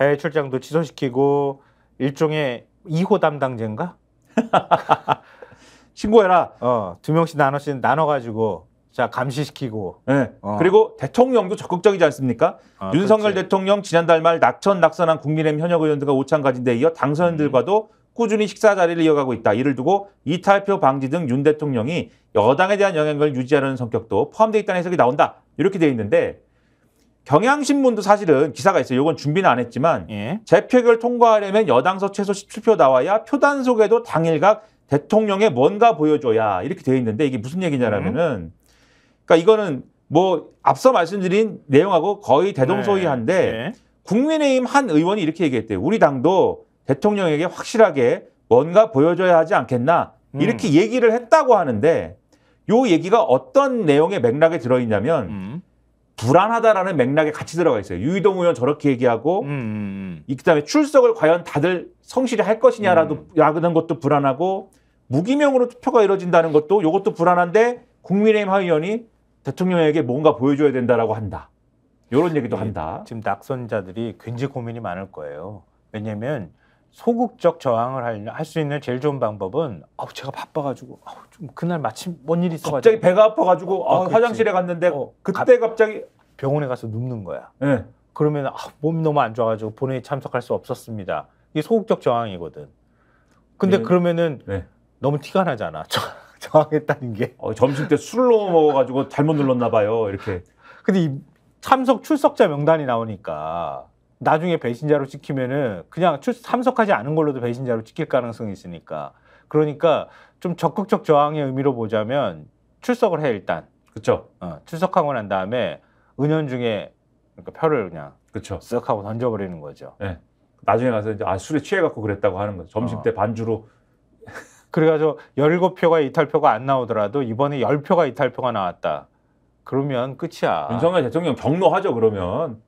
해외 출장도 취소시키고 일종의 2호 담당제인가? 신고해라. 어, 두 명씩 나눠서 나눠 가지고 자 감시시키고. 예. 어. 그리고 대통령도 적극적이지 않습니까? 아, 윤석열 그렇지. 대통령 지난달 말 낙천 낙선한 국민의힘 현역 의원들과 오찬 가진 데 이어 당선인들과도 꾸준히 식사 자리를 이어가고 있다. 이를 두고 이탈표 방지 등 윤 대통령이 여당에 대한 영향력을 유지하려는 성격도 포함되어 있다는 해석이 나온다. 이렇게 돼 있는데 경향신문도 사실은 기사가 있어요. 이건 준비는 안 했지만 예. 재표결 통과하려면 여당서 최소 17표 나와야 표단속에도 당일각 대통령의 뭔가 보여줘야 이렇게 돼 있는데 이게 무슨 얘기냐라면은 그러니까 이거는 뭐 앞서 말씀드린 내용하고 거의 대동소이한데 네, 네. 국민의힘 한 의원이 이렇게 얘기했대요. 우리 당도 대통령에게 확실하게 뭔가 보여줘야 하지 않겠나 이렇게 음. 얘기를 했다고 하는데 요 얘기가 어떤 내용의 맥락에 들어있냐면 음. 불안하다라는 맥락에 같이 들어가 있어요. 유이동 의원 저렇게 얘기하고 음. 음, 음. 그다음에 출석을 과연 다들 성실히 할 것이냐라도 야근한 것도 불안하고 무기명으로 투표가 이뤄진다는 것도 요것도 불안한데 국민의힘 하의원이 대통령에게 뭔가 보여줘야 된다라고 한다. 이런 얘기도 예, 한다. 지금 낙선자들이 굉장히 고민이 많을 거예요. 왜냐하면 소극적 저항을 할 수 있는 제일 좋은 방법은 아우 제가 바빠가지고 아우 좀 그날 마침 뭔 일이 있어가지고 갑자기 배가 아파가지고 아, 아, 화장실에 갔는데 어, 그때 가, 갑자기 병원에 가서 눕는 거야. 네. 그러면 아, 몸이 너무 안 좋아가지고 본회의 참석할 수 없었습니다. 이게 소극적 저항이거든. 근데 네. 그러면은 네. 너무 티가 나잖아. 당황했다는 게. 어, 점심 때 술로 먹어가지고 잘못 눌렀나 봐요. 이렇게. 근데 이 참석 출석자 명단이 나오니까 나중에 배신자로 찍히면은 그냥 출, 참석하지 않은 걸로도 배신자로 찍힐 가능성이 있으니까. 그러니까 좀 적극적 저항의 의미로 보자면 출석을 해 일단. 그렇죠. 어, 출석하고 난 다음에 은연중에 그러니까 표를 그냥 그쵸. 쓱 하고 던져버리는 거죠. 네. 나중에 가서 이제 아 술에 취해갖고 그랬다고 하는 거죠. 점심 어. 때 어. 반주로 그래가지고 17표가 이탈표가 안 나오더라도 이번에 10표가 이탈표가 나왔다. 그러면 끝이야. 윤석열 대통령 경로하죠, 그러면.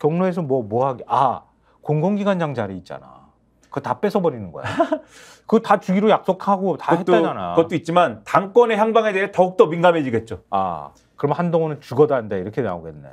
경로에서 뭐, 뭐하기 아, 공공기관장 자리 있잖아. 그거 다 뺏어버리는 거야. 그거 다 주기로 약속하고 다 그것도, 했다잖아. 그것도 있지만 당권의 향방에 대해 더욱더 민감해지겠죠. 아, 그럼 한동훈은 죽어도 안돼 이렇게 나오겠네.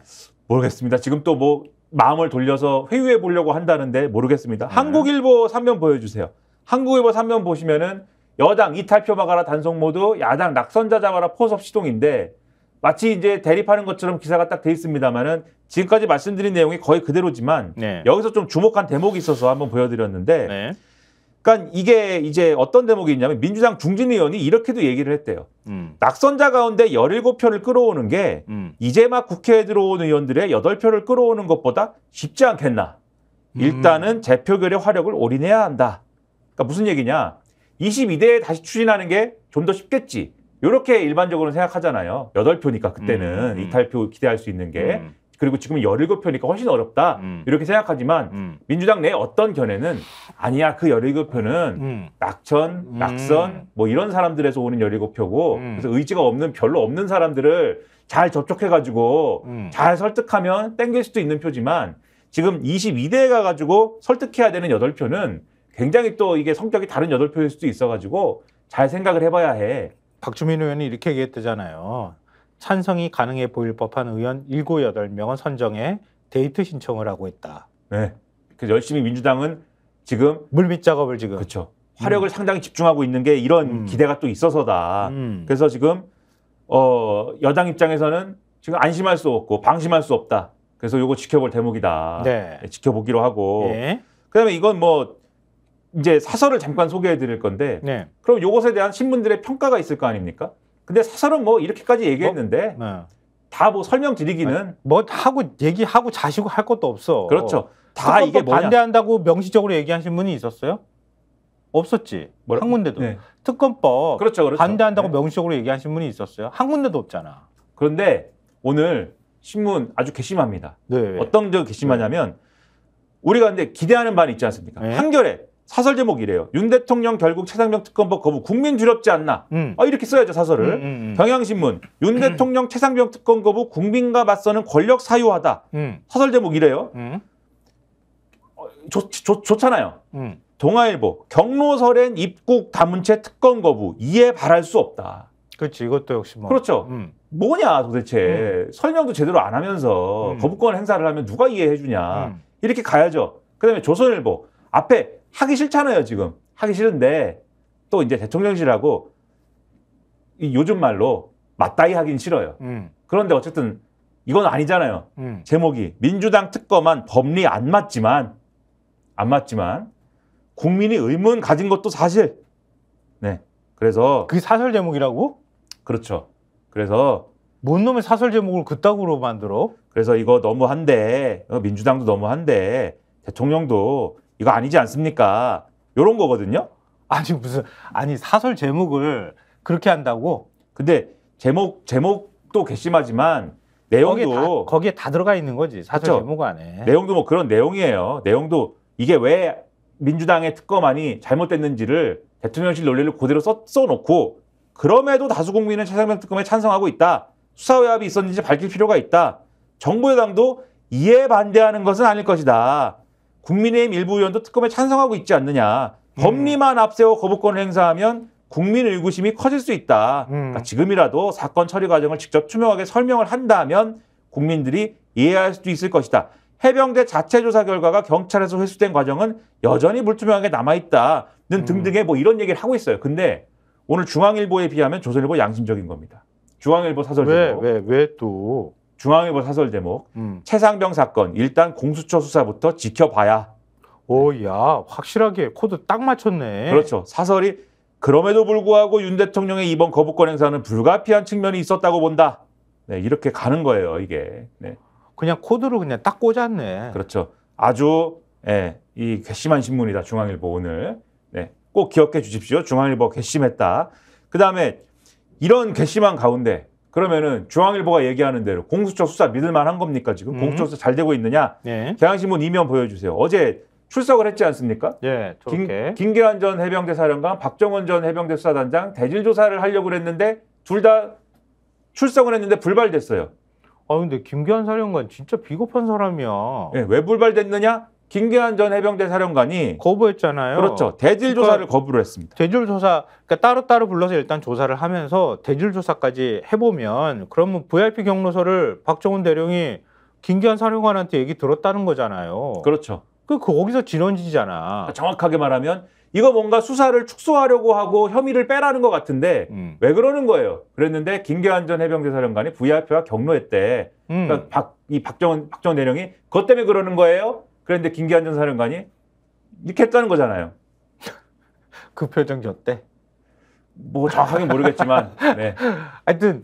모르겠습니다. 지금 또 뭐 마음을 돌려서 회유해 보려고 한다는데 모르겠습니다. 네. 한국일보 3면 보여주세요. 한국일보 3면 보시면은 여당 이탈표 막아라 단속 모두 야당 낙선자 잡아라 포섭 시동인데 마치 이제 대립하는 것처럼 기사가 딱 돼 있습니다만은 지금까지 말씀드린 내용이 거의 그대로지만 네. 여기서 좀 주목한 대목이 있어서 한번 보여드렸는데 네. 그러니까 이게 이제 어떤 대목이 있냐면 민주당 중진 의원이 이렇게도 얘기를 했대요. 음. 낙선자 가운데 열일곱 표를 끌어오는 게 음. 이제 막 국회에 들어온 의원들의 여덟 표를 끌어오는 것보다 쉽지 않겠나. 음. 일단은 재표결의 화력을 올인해야 한다. 그러니까 무슨 얘기냐. 22대에 다시 추진하는 게 좀 더 쉽겠지. 이렇게 일반적으로 생각하잖아요. 8표니까 그때는 음, 음. 이탈표 기대할 수 있는 게. 음. 그리고 지금 은 17표니까 훨씬 어렵다. 음. 이렇게 생각하지만 음. 민주당 내 어떤 견해는 아니야. 그 17표는 음. 낙천, 낙선 뭐 이런 사람들에서 오는 17표고 그래서 의지가 없는 별로 없는 사람들을 잘 접촉해 가지고 잘 설득하면 땡길 수도 있는 표지만 지금 22대에 가 가지고 설득해야 되는 8표는 굉장히 또 이게 성격이 다른 여덟 표일 수도 있어가지고 잘 생각을 해봐야 해. 박주민 의원이 이렇게 얘기했대잖아요. 찬성이 가능해 보일 법한 의원 7, 8명은 선정해 데이트 신청을 하고 있다. 네. 그 열심히 민주당은 지금 물밑 작업을 지금 그렇죠. 화력을 음. 상당히 집중하고 있는 게 이런 음. 기대가 또 있어서다. 음. 그래서 지금 어 여당 입장에서는 지금 안심할 수 없고 방심할 수 없다. 그래서 요거 지켜볼 대목이다. 네. 네 지켜보기로 하고. 예. 그다음에 이건 뭐 이제 사설을 잠깐 소개해 드릴 건데 네. 그럼 요것에 대한 신문들의 평가가 있을 거 아닙니까? 근데 사설은 뭐 이렇게까지 얘기했는데 뭐, 네. 다뭐 설명 드리기는 뭐 하고 얘기하고 자시고 할 것도 없어. 그렇죠. 다 이게 뭐냐. 반대한다고 명시적으로 얘기하신 분이 있었어요? 없었지. 뭐라? 한 군데도. 네. 특검법 그렇죠, 그렇죠. 반대한다고 네. 명시적으로 얘기하신 분이 있었어요? 한 군데도 없잖아. 그런데 오늘 신문 아주 괘씸합니다. 네. 어떤 저 괘씸하냐면 네. 우리가 근데 기대하는 바는 있지 않습니까? 네. 한결에 사설 제목이 래요윤 대통령 결국 최상병 특검법 거부 국민 두렵지 않나. 음. 아, 이렇게 써야죠 사설을. 음, 음, 음. 경향신문 윤 음. 대통령 최상병 특검 거부 국민과 맞서는 권력 사유하다. 음. 사설 제목이 래요 어, 좋, 좋, 좋잖아요. 동아일보 경로설엔 입국 다문체 특검 거부 이해 바랄 수 없다. 그렇지 이것도 역시 뭐 그렇죠. 뭐냐 도대체 설명도 제대로 안 하면서 거부권 행사를 하면 누가 이해해 주냐 이렇게 가야죠. 그다음에 조선일보 앞에 하기 싫잖아요, 지금. 하기 싫은데 또 이제 대통령실하고 이 요즘 말로 맞다이 하긴 싫어요. 음. 그런데 어쨌든 이건 아니잖아요. 음. 제목이 민주당 특검안 법리 안 맞지만 안 맞지만 국민이 의문 가진 것도 사실. 네. 그래서 그게 사설 제목이라고? 그렇죠. 그래서 뭔 놈의 사설 제목을 그따구로 만들어? 그래서 이거 너무한데 어, 민주당도 너무한데 대통령도 이거 아니지 않습니까? 이런 거거든요. 아니 무슨 아니 사설 제목을 그렇게 한다고? 근데 제목 제목도 괘씸하지만 내용도 거기에 다, 거기에 다 들어가 있는 거지 사설 그쵸? 그렇죠. 제목 안에. 내용도 뭐 그런 내용이에요. 내용도 이게 왜 민주당의 특검안이 잘못됐는지를 대통령실 논리를 그대로 써, 써놓고 그럼에도 다수 국민은 최상병 특검에 찬성하고 있다. 수사 외압이 있었는지 밝힐 필요가 있다. 정부 여당도 이에 반대하는 것은 아닐 것이다. 국민의힘 일부 의원도 특검에 찬성하고 있지 않느냐. 음. 법리만 앞세워 거부권을 행사하면 국민 의구심이 커질 수 있다. 음. 그러니까 지금이라도 사건 처리 과정을 직접 투명하게 설명을 한다면 국민들이 이해할 수도 있을 것이다. 해병대 자체 조사 결과가 경찰에서 회수된 과정은 여전히 불투명하게 남아있다는 음. 등등의 뭐 이런 얘기를 하고 있어요. 근데 오늘 중앙일보에 비하면 조선일보 양심적인 겁니다. 중앙일보 사설 왜, 왜, 왜 또? 중앙일보 사설 제목 음. 최상병 사건 일단 공수처 수사부터 지켜봐야. 오야 확실하게 코드 딱 맞췄네. 그렇죠. 사설이 그럼에도 불구하고 윤 대통령의 이번 거부권 행사는 불가피한 측면이 있었다고 본다. 네, 이렇게 가는 거예요, 이게. 네. 그냥 코드로 그냥 딱 꽂았네. 그렇죠. 아주 예, 이 괘씸한 신문이다, 중앙일보 오늘. 네, 꼭 기억해 주십시오. 중앙일보 괘씸했다. 그다음에 이런 괘씸한 가운데 그러면은 중앙일보가 얘기하는 대로 공수처 수사 믿을 만한 겁니까 지금 음. 공수처 수사 잘 되고 있느냐? 예. 경향신문 이면 보여주세요. 어제 출석을 했지 않습니까? 예, 저렇게. 김, 계환전 해병대 사령관, 박정원 전 해병대 수사단장 대질 조사를 하려고 그랬는데 둘 다 출석을 했는데 불발됐어요. 아 근데 김기환 사령관 진짜 비겁한 사람이야. 예, 왜 불발됐느냐? 김계환 전 해병대 사령관이 거부했잖아요. 그렇죠. 대질 그러니까 조사를 그러니까 거부를 했습니다. 대질 조사 그러니까 따로 따로 불러서 일단 조사를 하면서 대질 조사까지 해보면 그러면 VIP 경로서를 박정훈 대령이 김기환 사령관한테 얘기 들었다는 거잖아요. 그렇죠. 그, 그 거기서 진원지잖아. 그러니까 정확하게 말하면 이거 뭔가 수사를 축소하려고 하고 혐의를 빼라는 것 같은데 음. 왜 그러는 거예요? 그랬는데 김계환 전 해병대 사령관이 VIP와 경로했대. 음. 그러니까 박, 이 박정은 박정은 대령이 그것 때문에 그러는 거예요? 그런데 김기환 전 사령관이 이렇게 했다는 거잖아요. 그 표정이 어때? 뭐 정확하게 모르겠지만 네. 하여튼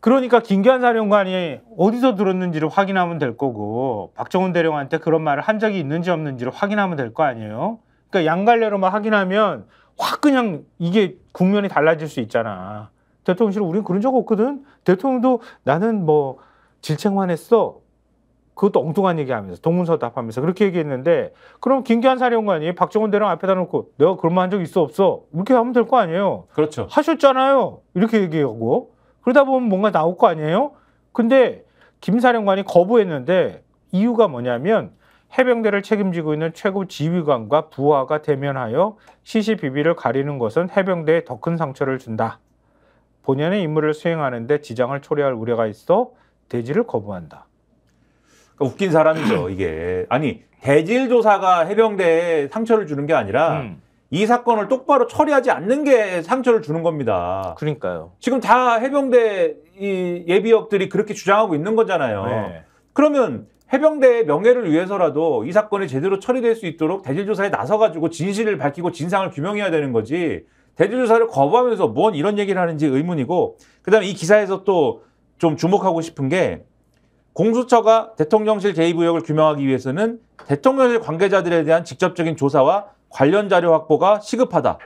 그러니까 김기환 사령관이 어디서 들었는지를 확인하면 될 거고 박정훈 대령한테 그런 말을 한 적이 있는지 없는지를 확인하면 될 거 아니에요. 그러니까 양갈래로만 확인하면 확 그냥 이게 국면이 달라질 수 있잖아. 대통령실 우리는 그런 적 없거든. 대통령도 나는 뭐 질책만 했어. 그것도 엉뚱한 얘기하면서 동문서답하면서 그렇게 얘기했는데 그럼 김기환 사령관이 박정원 대령 앞에다 놓고 내가 그런 말 한 적 있어 없어 이렇게 하면 될 거 아니에요. 그렇죠. 하셨잖아요. 이렇게 얘기하고 그러다 보면 뭔가 나올 거 아니에요. 근데 김 사령관이 거부했는데 이유가 뭐냐면 해병대를 책임지고 있는 최고 지휘관과 부하가 대면하여 시시비비를 가리는 것은 해병대에 더 큰 상처를 준다. 본연의 임무를 수행하는데 지장을 초래할 우려가 있어 대지를 거부한다. 그러니까 웃긴 사람이죠 이게. 아니 대질 조사가 해병대에 상처를 주는 게 아니라 음. 이 사건을 똑바로 처리하지 않는 게 상처를 주는 겁니다. 그러니까요. 지금 다 해병대 이 예비역들이 그렇게 주장하고 있는 거잖아요. 네. 그러면 해병대의 명예를 위해서라도 이 사건이 제대로 처리될 수 있도록 대질조사에 나서가지고 진실을 밝히고 진상을 규명해야 되는 거지. 대질조사를 거부하면서 뭔 이런 얘기를 하는지 의문이고, 그 다음에 이 기사에서 또 좀 주목하고 싶은 게 공수처가 대통령실 개입 의혹을 규명하기 위해서는 대통령실 관계자들에 대한 직접적인 조사와 관련 자료 확보가 시급하다.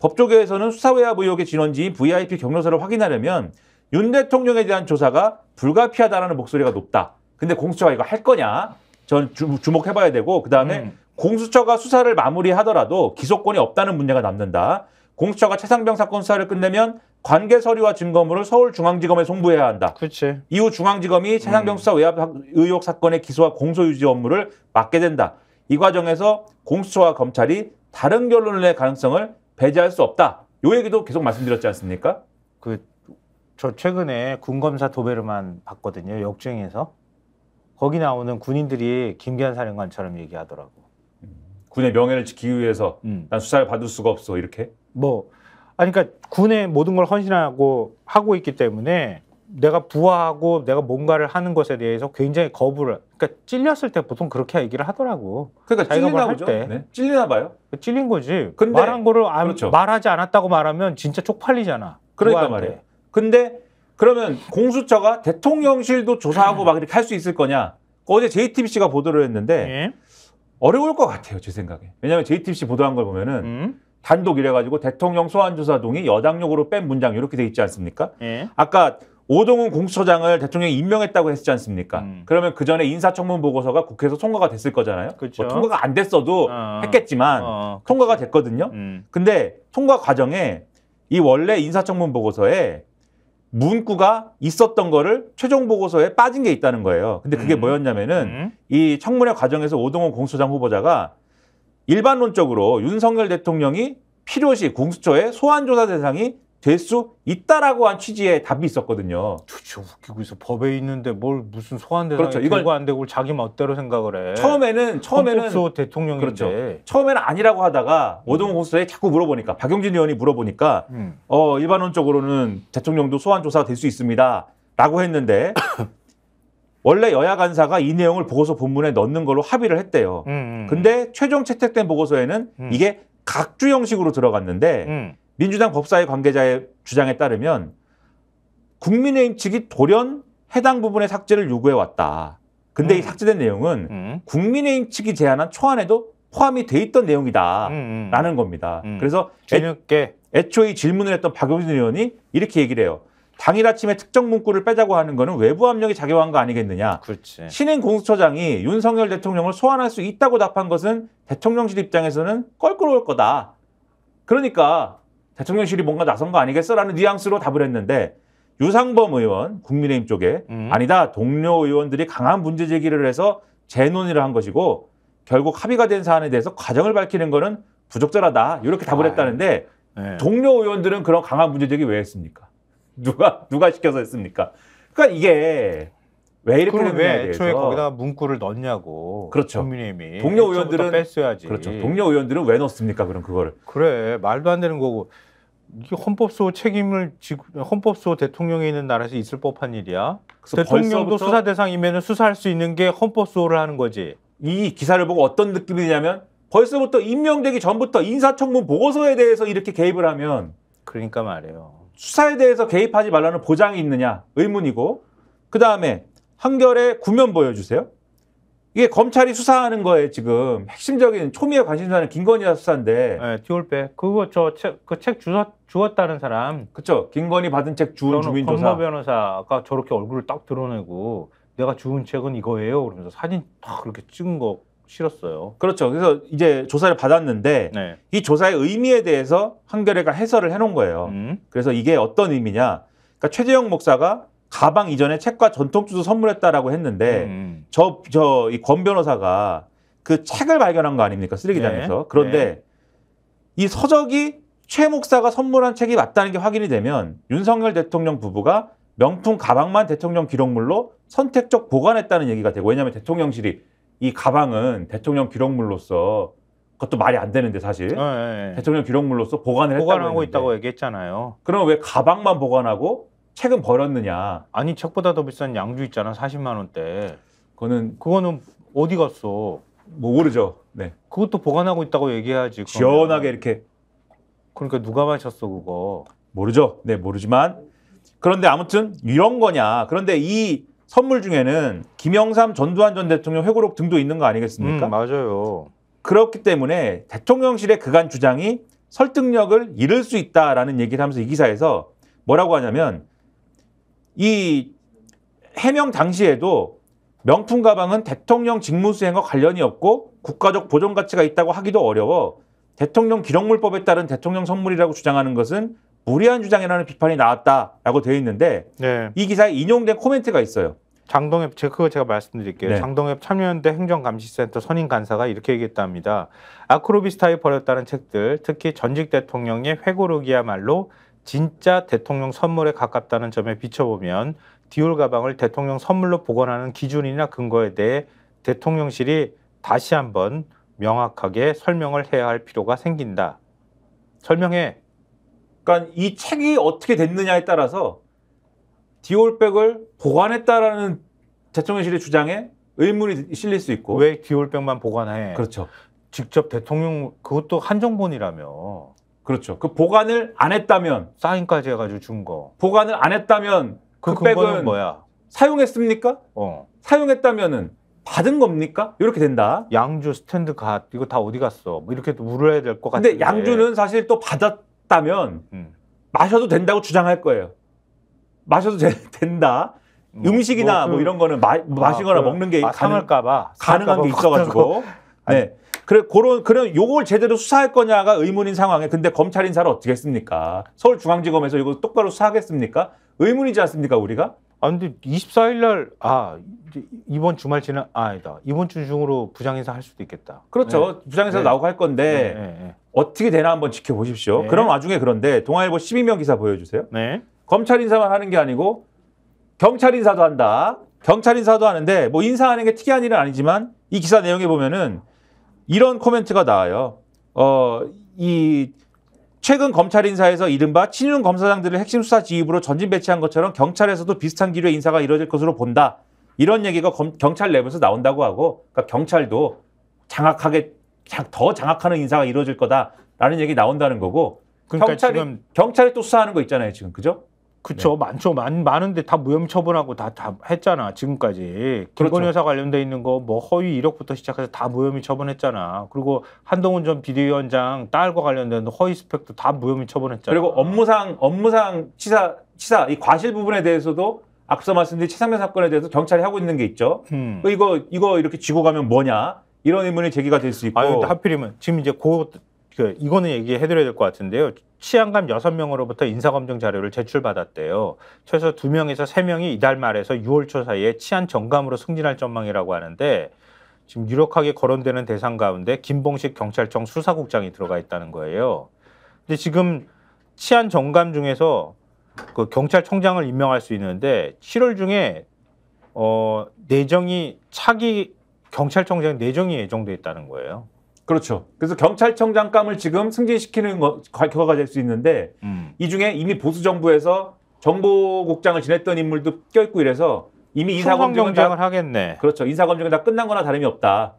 법조계에서는 수사외압 의혹의 진원지인 VIP 경로사를 확인하려면 윤 대통령에 대한 조사가 불가피하다라는 목소리가 높다. 근데 공수처가 이거 할 거냐? 전 주, 목해봐야 되고 그다음에 음. 공수처가 수사를 마무리하더라도 기소권이 없다는 문제가 남는다. 공수처가 최상병 사건 수사를 끝내면 관계 서류와 증거물을 서울중앙지검에 송부해야 한다. 그렇지. 이후 중앙지검이 최상병 수사 외압 의혹 사건의 기소와 공소 유지 업무를 맡게 된다. 이 과정에서 공수처와 검찰이 다른 결론을 낼 가능성을 배제할 수 없다. 요 얘기도 계속 말씀드렸지 않습니까? 그 저 최근에 군검사 도베르만 봤거든요. 역주행에서 거기 나오는 군인들이 김기현 사령관처럼 얘기하더라고. 군의 명예를 지키기 위해서 음. 난 수사를 받을 수가 없어 이렇게. 뭐 아니, 그러니까 군에 모든 걸 헌신하고 하고 있기 때문에 내가 부하하고 내가 뭔가를 하는 것에 대해서 굉장히 거부를 그러니까 찔렸을 때 보통 그렇게 얘기를 하더라고. 그러니까 찔리나 보죠. 때. 네. 찔리나 봐요. 그 찔린 거지. 근데, 말한 거를 안, 그렇죠. 말하지 않았다고 말하면 진짜 쪽팔리잖아. 그러니까 말이에요. 근데 그러면 공수처가 대통령실도 조사하고 막 이렇게 할 수 있을 거냐? 어제 JTBC가 보도를 했는데 예. 어려울 것 같아요, 제 생각에. 왜냐하면 JTBC 보도한 걸 보면은 음? 단독 이래가지고 대통령 소환조사동이 여당용으로 뺀 문장 이렇게 돼 있지 않습니까? 예. 아까 오동훈 공수처장을 대통령이 임명했다고 했지 않습니까? 음. 그러면 그 전에 인사청문 보고서가 국회에서 통과가 됐을 거잖아요. 뭐 그렇죠. 뭐 통과가 안 됐어도 어, 어. 했겠지만 어, 통과가 됐거든요. 음. 근데 통과 과정에 이 원래 인사청문 보고서에 문구가 있었던 거를 최종 보고서에 빠진 게 있다는 거예요. 근데 그게 음. 뭐였냐면은 음. 이 청문회 과정에서 오동훈 공수처장 후보자가 일반론적으로 윤석열 대통령이 필요시 공수처의 소환조사 대상이 될 수 있다라고 한 취지의 답이 있었거든요. 도 웃기고 있어. 법에 있는데 뭘 무슨 소환 대상이 그렇죠. 이걸 안 되고 자기 멋대로 생각을 해. 처음에는 처음에는 헌법소 대통령인데. 그렇죠. 처음에는 아니라고 하다가 오동훈 공수처에 자꾸 물어보니까 박용진 의원이 물어보니까 음. 어 일반론적으로는 대통령도 소환 조사될수 있습니다라고 했는데 원래 여야 간사가 이 내용을 보고서 본문에 넣는 걸로 합의를 했대요. 음, 음, 음. 근데 최종 채택된 보고서에는 음. 이게 각주 형식으로 들어갔는데 음. 민주당 법사위 관계자의 주장에 따르면 국민의힘 측이 돌연 해당 부분의 삭제를 요구해 왔다. 근데 음. 이 삭제된 내용은 음. 국민의힘 측이 제안한 초안에도 포함이 돼 있던 내용이다라는 음. 음. 겁니다. 음. 그래서 애, 애초에 질문을 했던 박용진 의원이 이렇게 얘기를 해요. 당일 아침에 특정 문구를 빼자고 하는 거는 외부 압력이 작용한 거 아니겠느냐. 그렇지. 신임 공수처장이 윤석열 대통령을 소환할 수 있다고 답한 것은 대통령실 입장에서는 껄끄러울 거다. 그러니까 대통령실이 뭔가 나선 거 아니겠어라는 뉘앙스로 답을 했는데 유상범 의원 국민의힘 쪽에 음. 아니다 동료 의원들이 강한 문제 제기를 해서 재논의를 한 것이고 결국 합의가 된 사안에 대해서 과정을 밝히는 거는 부적절하다 이렇게 답을 아, 했다는데 네. 동료 의원들은 그런 강한 문제 제기 왜 했습니까? 누가 누가 시켜서 했습니까? 그러니까 이게 왜 이렇게 왜 애초에 거기다 문구를 넣냐고. 그렇죠. 국민의힘이. 동료 의원들은 뺐어야지. 그렇죠. 동료 의원들은 왜 넣습니까? 그럼 그거를. 그래 말도 안 되는 거고 이게 헌법소 책임을 헌법소 대통령이 있는 나라에서 있을 법한 일이야. 대통령도 수사 대상이면 수사할 수 있는 게 헌법소를 하는 거지. 이 기사를 보고 어떤 느낌이냐면 벌써부터 임명되기 전부터 인사청문 보고서에 대해서 이렇게 개입을 하면 그러니까 말이에요. 수사에 대해서 개입하지 말라는 보장이 있느냐 의문이고 그 다음에 한결에 구면 보여주세요. 이게 검찰이 수사하는 거에 지금 핵심적인 초미의 관심사는 김건희 수사인데. 네, 디올백 그거 저책 그책 그주 주었다는 사람. 그쵸. 김건희 받은 책 주운 주민조사. 건모 변호사가 저렇게 얼굴을 딱 드러내고 내가 주운 책은 이거예요. 그러면서 사진 딱그렇게 찍은 거 싫었어요 그렇죠. 그래서 이제 조사를 받았는데 네. 이 조사의 의미에 대해서 한겨레가 해설을 해놓은 거예요. 음. 그래서 이게 어떤 의미냐? 그러니까 최재형 목사가 가방 이전에 책과 전통주도 선물했다라고 했는데 음, 음. 저저 이권 변호사가 그 책을 발견한 거 아닙니까 쓰레기장에서 네. 그런데 네. 이 서적이 최 목사가 선물한 책이 맞다는 게 확인이 되면 윤석열 대통령 부부가 명품 가방만 대통령 기록물로 선택적 보관했다는 얘기가 되고 왜냐하면 대통령실이 이 가방은 대통령 기록물로서 그것도 말이 안 되는데 사실 네. 대통령 기록물로서 보관을 보관하고 했다고 있다고 얘기했잖아요. 그럼 왜 가방만 보관하고 책은 버렸느냐? 아니 책보다 더 비싼 양주 있잖아 40만 원대. 그거는 그거는 어디 갔어? 뭐 모르죠. 네. 그것도 보관하고 있다고 얘기해야지. 시원하게 이렇게. 그러니까 누가 마셨어 그거? 모르죠. 네 모르지만 그런데 아무튼 이런 거냐. 그런데 이 선물 중에는 김영삼 전두환 전 대통령 회고록 등도 있는 거 아니겠습니까? 음, 맞아요. 그렇기 때문에 대통령실의 그간 주장이 설득력을 잃을 수 있다라는 얘기를 하면서 이 기사에서 뭐라고 하냐면 이 해명 당시에도 명품 가방은 대통령 직무 수행과 관련이 없고 국가적 보존 가치가 있다고 하기도 어려워 대통령 기록물법에 따른 대통령 선물이라고 주장하는 것은 무리한 주장이라는 비판이 나왔다라고 되어 있는데 네. 이 기사에 인용된 코멘트가 있어요. 장동엽 제가 그 제가 말씀드릴게요. 네. 장동엽 참여연대 행정감시센터 선임 간사가 이렇게 얘기했답니다. 아크로비스타에 버렸다는 책들, 특히 전직 대통령의 회고록이야말로 진짜 대통령 선물에 가깝다는 점에 비춰보면 디올 가방을 대통령 선물로 보관하는 기준이나 근거에 대해 대통령실이 다시 한번 명확하게 설명을 해야 할 필요가 생긴다. 설명해. 그러니까 이 책이 어떻게 됐느냐에 따라서 디올백을 보관했다라는 대통령실의 주장에 의문이 실릴 수 있고 왜 디올백만 보관해? 그렇죠. 직접 대통령 그것도 한정본이라며. 그렇죠. 그 보관을 안 했다면 사인까지 해가지고 준 거. 보관을 안 했다면 그, 그 백은 뭐야? 사용했습니까? 어. 사용했다면은 받은 겁니까? 이렇게 된다. 양주 스탠드 갓 이거 다 어디 갔어? 뭐 이렇게 물어야 될 것 같은데. 근데 양주는 사실 또 받았 없다면 음. 마셔도 된다고 주장할 거예요. 마셔도 되, 된다. 뭐, 음식이나 뭐, 그, 뭐, 음. 이런 거는 마, 마시거나 아, 그 먹는 게 아, 상할까봐 가능한 게 있어가지고 네 그래 그런 그런 요걸 제대로 수사할 거냐가 의문인 상황에 근데 검찰 인사를 어떻게 했습니까 서울중앙지검에서 이거 똑바로 수사하겠습니까 의문이지 않습니까 우리가 아 근데 24일 날아 이번 주말 지나 아, 니다 이번 주 중으로 부장행사 할 수도 있겠다. 그렇죠. 네. 부장행사 네. 나오고 할 건데 네. 네, 네. 어떻게 되나 한번 지켜보십시오. 네. 그럼 와중에 그런데 동아일보 12명 기사 보여주세요. 검찰 인사만 하는 게 아니고 경찰 인사도 한다. 경찰 인사도 하는데 뭐 인사하는 게 특이한 일은 아니지만 이 기사 내용에 보면은 이런 코멘트가 나와요. 어이 최근 검찰 인사에서 이른바 친윤 검사장들을 핵심 수사 지휘부로 전진 배치한 것처럼 경찰에서도 비슷한 기류의 인사가 이뤄질 것으로 본다. 이런 얘기가 검, 경찰 내부에서 나온다고 하고 그러니까 경찰도 장악하게 더 장악하는 인사가 이루어질 거다라는 얘기 나온다는 거고 그러니까 경찰이, 지금 경찰이 또 수사하는 거 있잖아요 지금 그죠? 그쵸 네. 많죠 많, 많은데 다 무혐의 처분하고 다, 다 했잖아 지금까지 그렇죠. 여사 관련돼 있는 거 뭐 허위 이력부터 시작해서 다 무혐의 처분했잖아 그리고 한동훈 전 비대위원장 딸과 관련된 허위 스펙도 다 무혐의 처분했잖아 그리고 업무상 업무상 치사 치사 이 과실 부분에 대해서도 앞서 말씀드린 최상면 사건에 대해서 경찰이 하고 있는 게 있죠. 음. 그 이거 이거 이렇게 쥐고 가면 뭐냐 이런 의문이 제기가 될 수 있고. 아유, 하필이면 지금 이제 고, 그 이거는 얘기해드려야 될 것 같은데요. 치안감 6 명으로부터 인사검증 자료를 제출받았대요. 최소 두명에서세명이 이달 말에서 6월 초 사이에 치안 정감으로 승진할 전망이라고 하는데 지금 유력하게 거론되는 대상 가운데 김봉식 경찰청 수사국장이 들어가 있다는 거예요. 근데 지금 치안 정감 중에서 그 경찰청장을 임명할 수 있는데 7월 중에 어 내정이 차기 경찰청장 내정이 예정돼 있다는 거예요. 그렇죠. 그래서 경찰청장감을 지금 승진시키는 거 결과가 될 수 있는데 음. 이 중에 이미 보수 정부에서 정보국장을 지냈던 인물도 껴있고 이래서 이미 인사 검증을 하겠네. 그렇죠. 인사 검증이다 끝난거나 다름이 없다.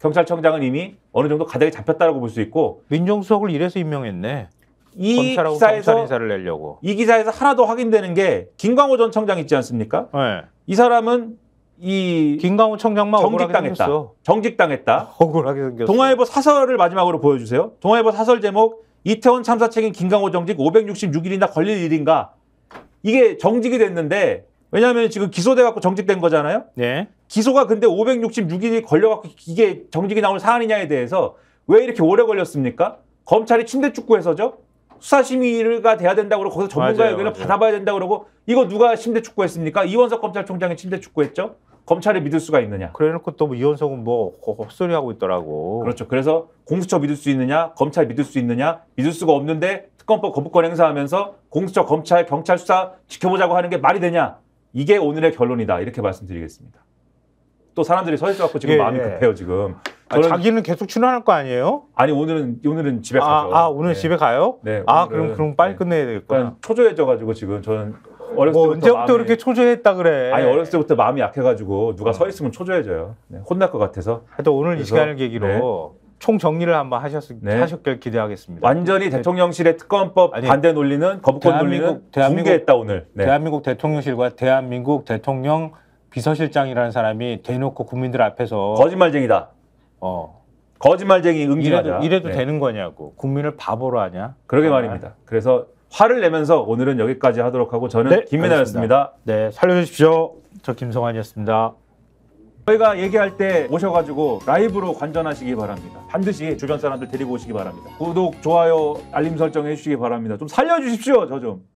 경찰청장은 이미 어느 정도 가닥이 잡혔다라고 볼 수 있고 민정수석을 이래서 임명했네. 이 기사에서 인사를 내려고. 이 기사에서 하나 더 확인되는 게 김광호 전 청장 있지 않습니까? 네. 이 사람은 이 김광호 청장만 정직당했다. 정직당했다. 억울하게 생겼어. 동아일보 사설을 마지막으로 보여주세요. 동아일보 사설 제목 이태원 참사 책임 김광호 정직 566일이나 걸릴 일인가? 이게 정직이 됐는데 왜냐하면 지금 기소돼 갖고 정직된 거잖아요. 네. 기소가 근데 566일이 걸려 갖고 이게 정직이 나올 사안이냐에 대해서 왜 이렇게 오래 걸렸습니까? 검찰이 침대 축구해서죠? 수사심의가 돼야 된다고 그러고 거기서 전문가 의견을 받아봐야 된다고 그러고 이거 누가 침대 축구했습니까? 이원석 검찰총장이 침대 축구했죠? 검찰을 믿을 수가 있느냐? 그래놓고 또 뭐 이원석은 뭐 헛소리 하고 있더라고. 그렇죠. 그래서 공수처 믿을 수 있느냐, 검찰 믿을 수 있느냐, 믿을 수가 없는데 특검법 거부권 행사하면서 공수처, 검찰, 경찰 수사 지켜보자고 하는 게 말이 되냐? 이게 오늘의 결론이다. 이렇게 말씀드리겠습니다. 또 사람들이 서 있어갖고 지금 예, 마음이 예. 급해요 지금. 아, 자기는 계속 출연할 거 아니에요? 아니 오늘은 오늘은 집에 아, 가죠. 아 오늘 네. 집에 가요? 네. 아 그럼 그럼 빨리 네. 끝내야 될거구 초조해져가지고 지금 저는 어렸을 뭐, 때부터 언제부터 마음이... 이렇게 초조했다 그래? 아니 어렸을 때부터 마음이 약해가지고 누가 어. 서 있으면 초조해져요. 네, 혼날 것 같아서. 하여튼 오늘 그래서, 이 시간을 계기로 네. 총 정리를 한번 하셨, 을 네. 하셨길 기대하겠습니다. 완전히 네. 대통령실의 특검법 아니, 반대 논리는 거부권 대한민국, 논리는 대한민국, 붕괴했다 오늘. 네. 대한민국 대통령실과 대한민국 대통령 비서실장이라는 사람이 대놓고 국민들 앞에서 거짓말쟁이다. 어. 거짓말쟁이 응징하자. 이래도, 이래도 네. 되는 거냐고. 국민을 바보로 하냐. 그러게 정말. 말입니다. 그래서 화를 내면서 오늘은 여기까지 하도록 하고 저는 네, 김민아였습니다. 네, 살려주십시오. 저 김성환이었습니다. 저희가 얘기할 때 오셔가지고 라이브로 관전하시기 바랍니다. 반드시 주변 사람들 데리고 오시기 바랍니다. 구독, 좋아요, 알림 설정 해주시기 바랍니다. 좀 살려주십시오, 저 좀.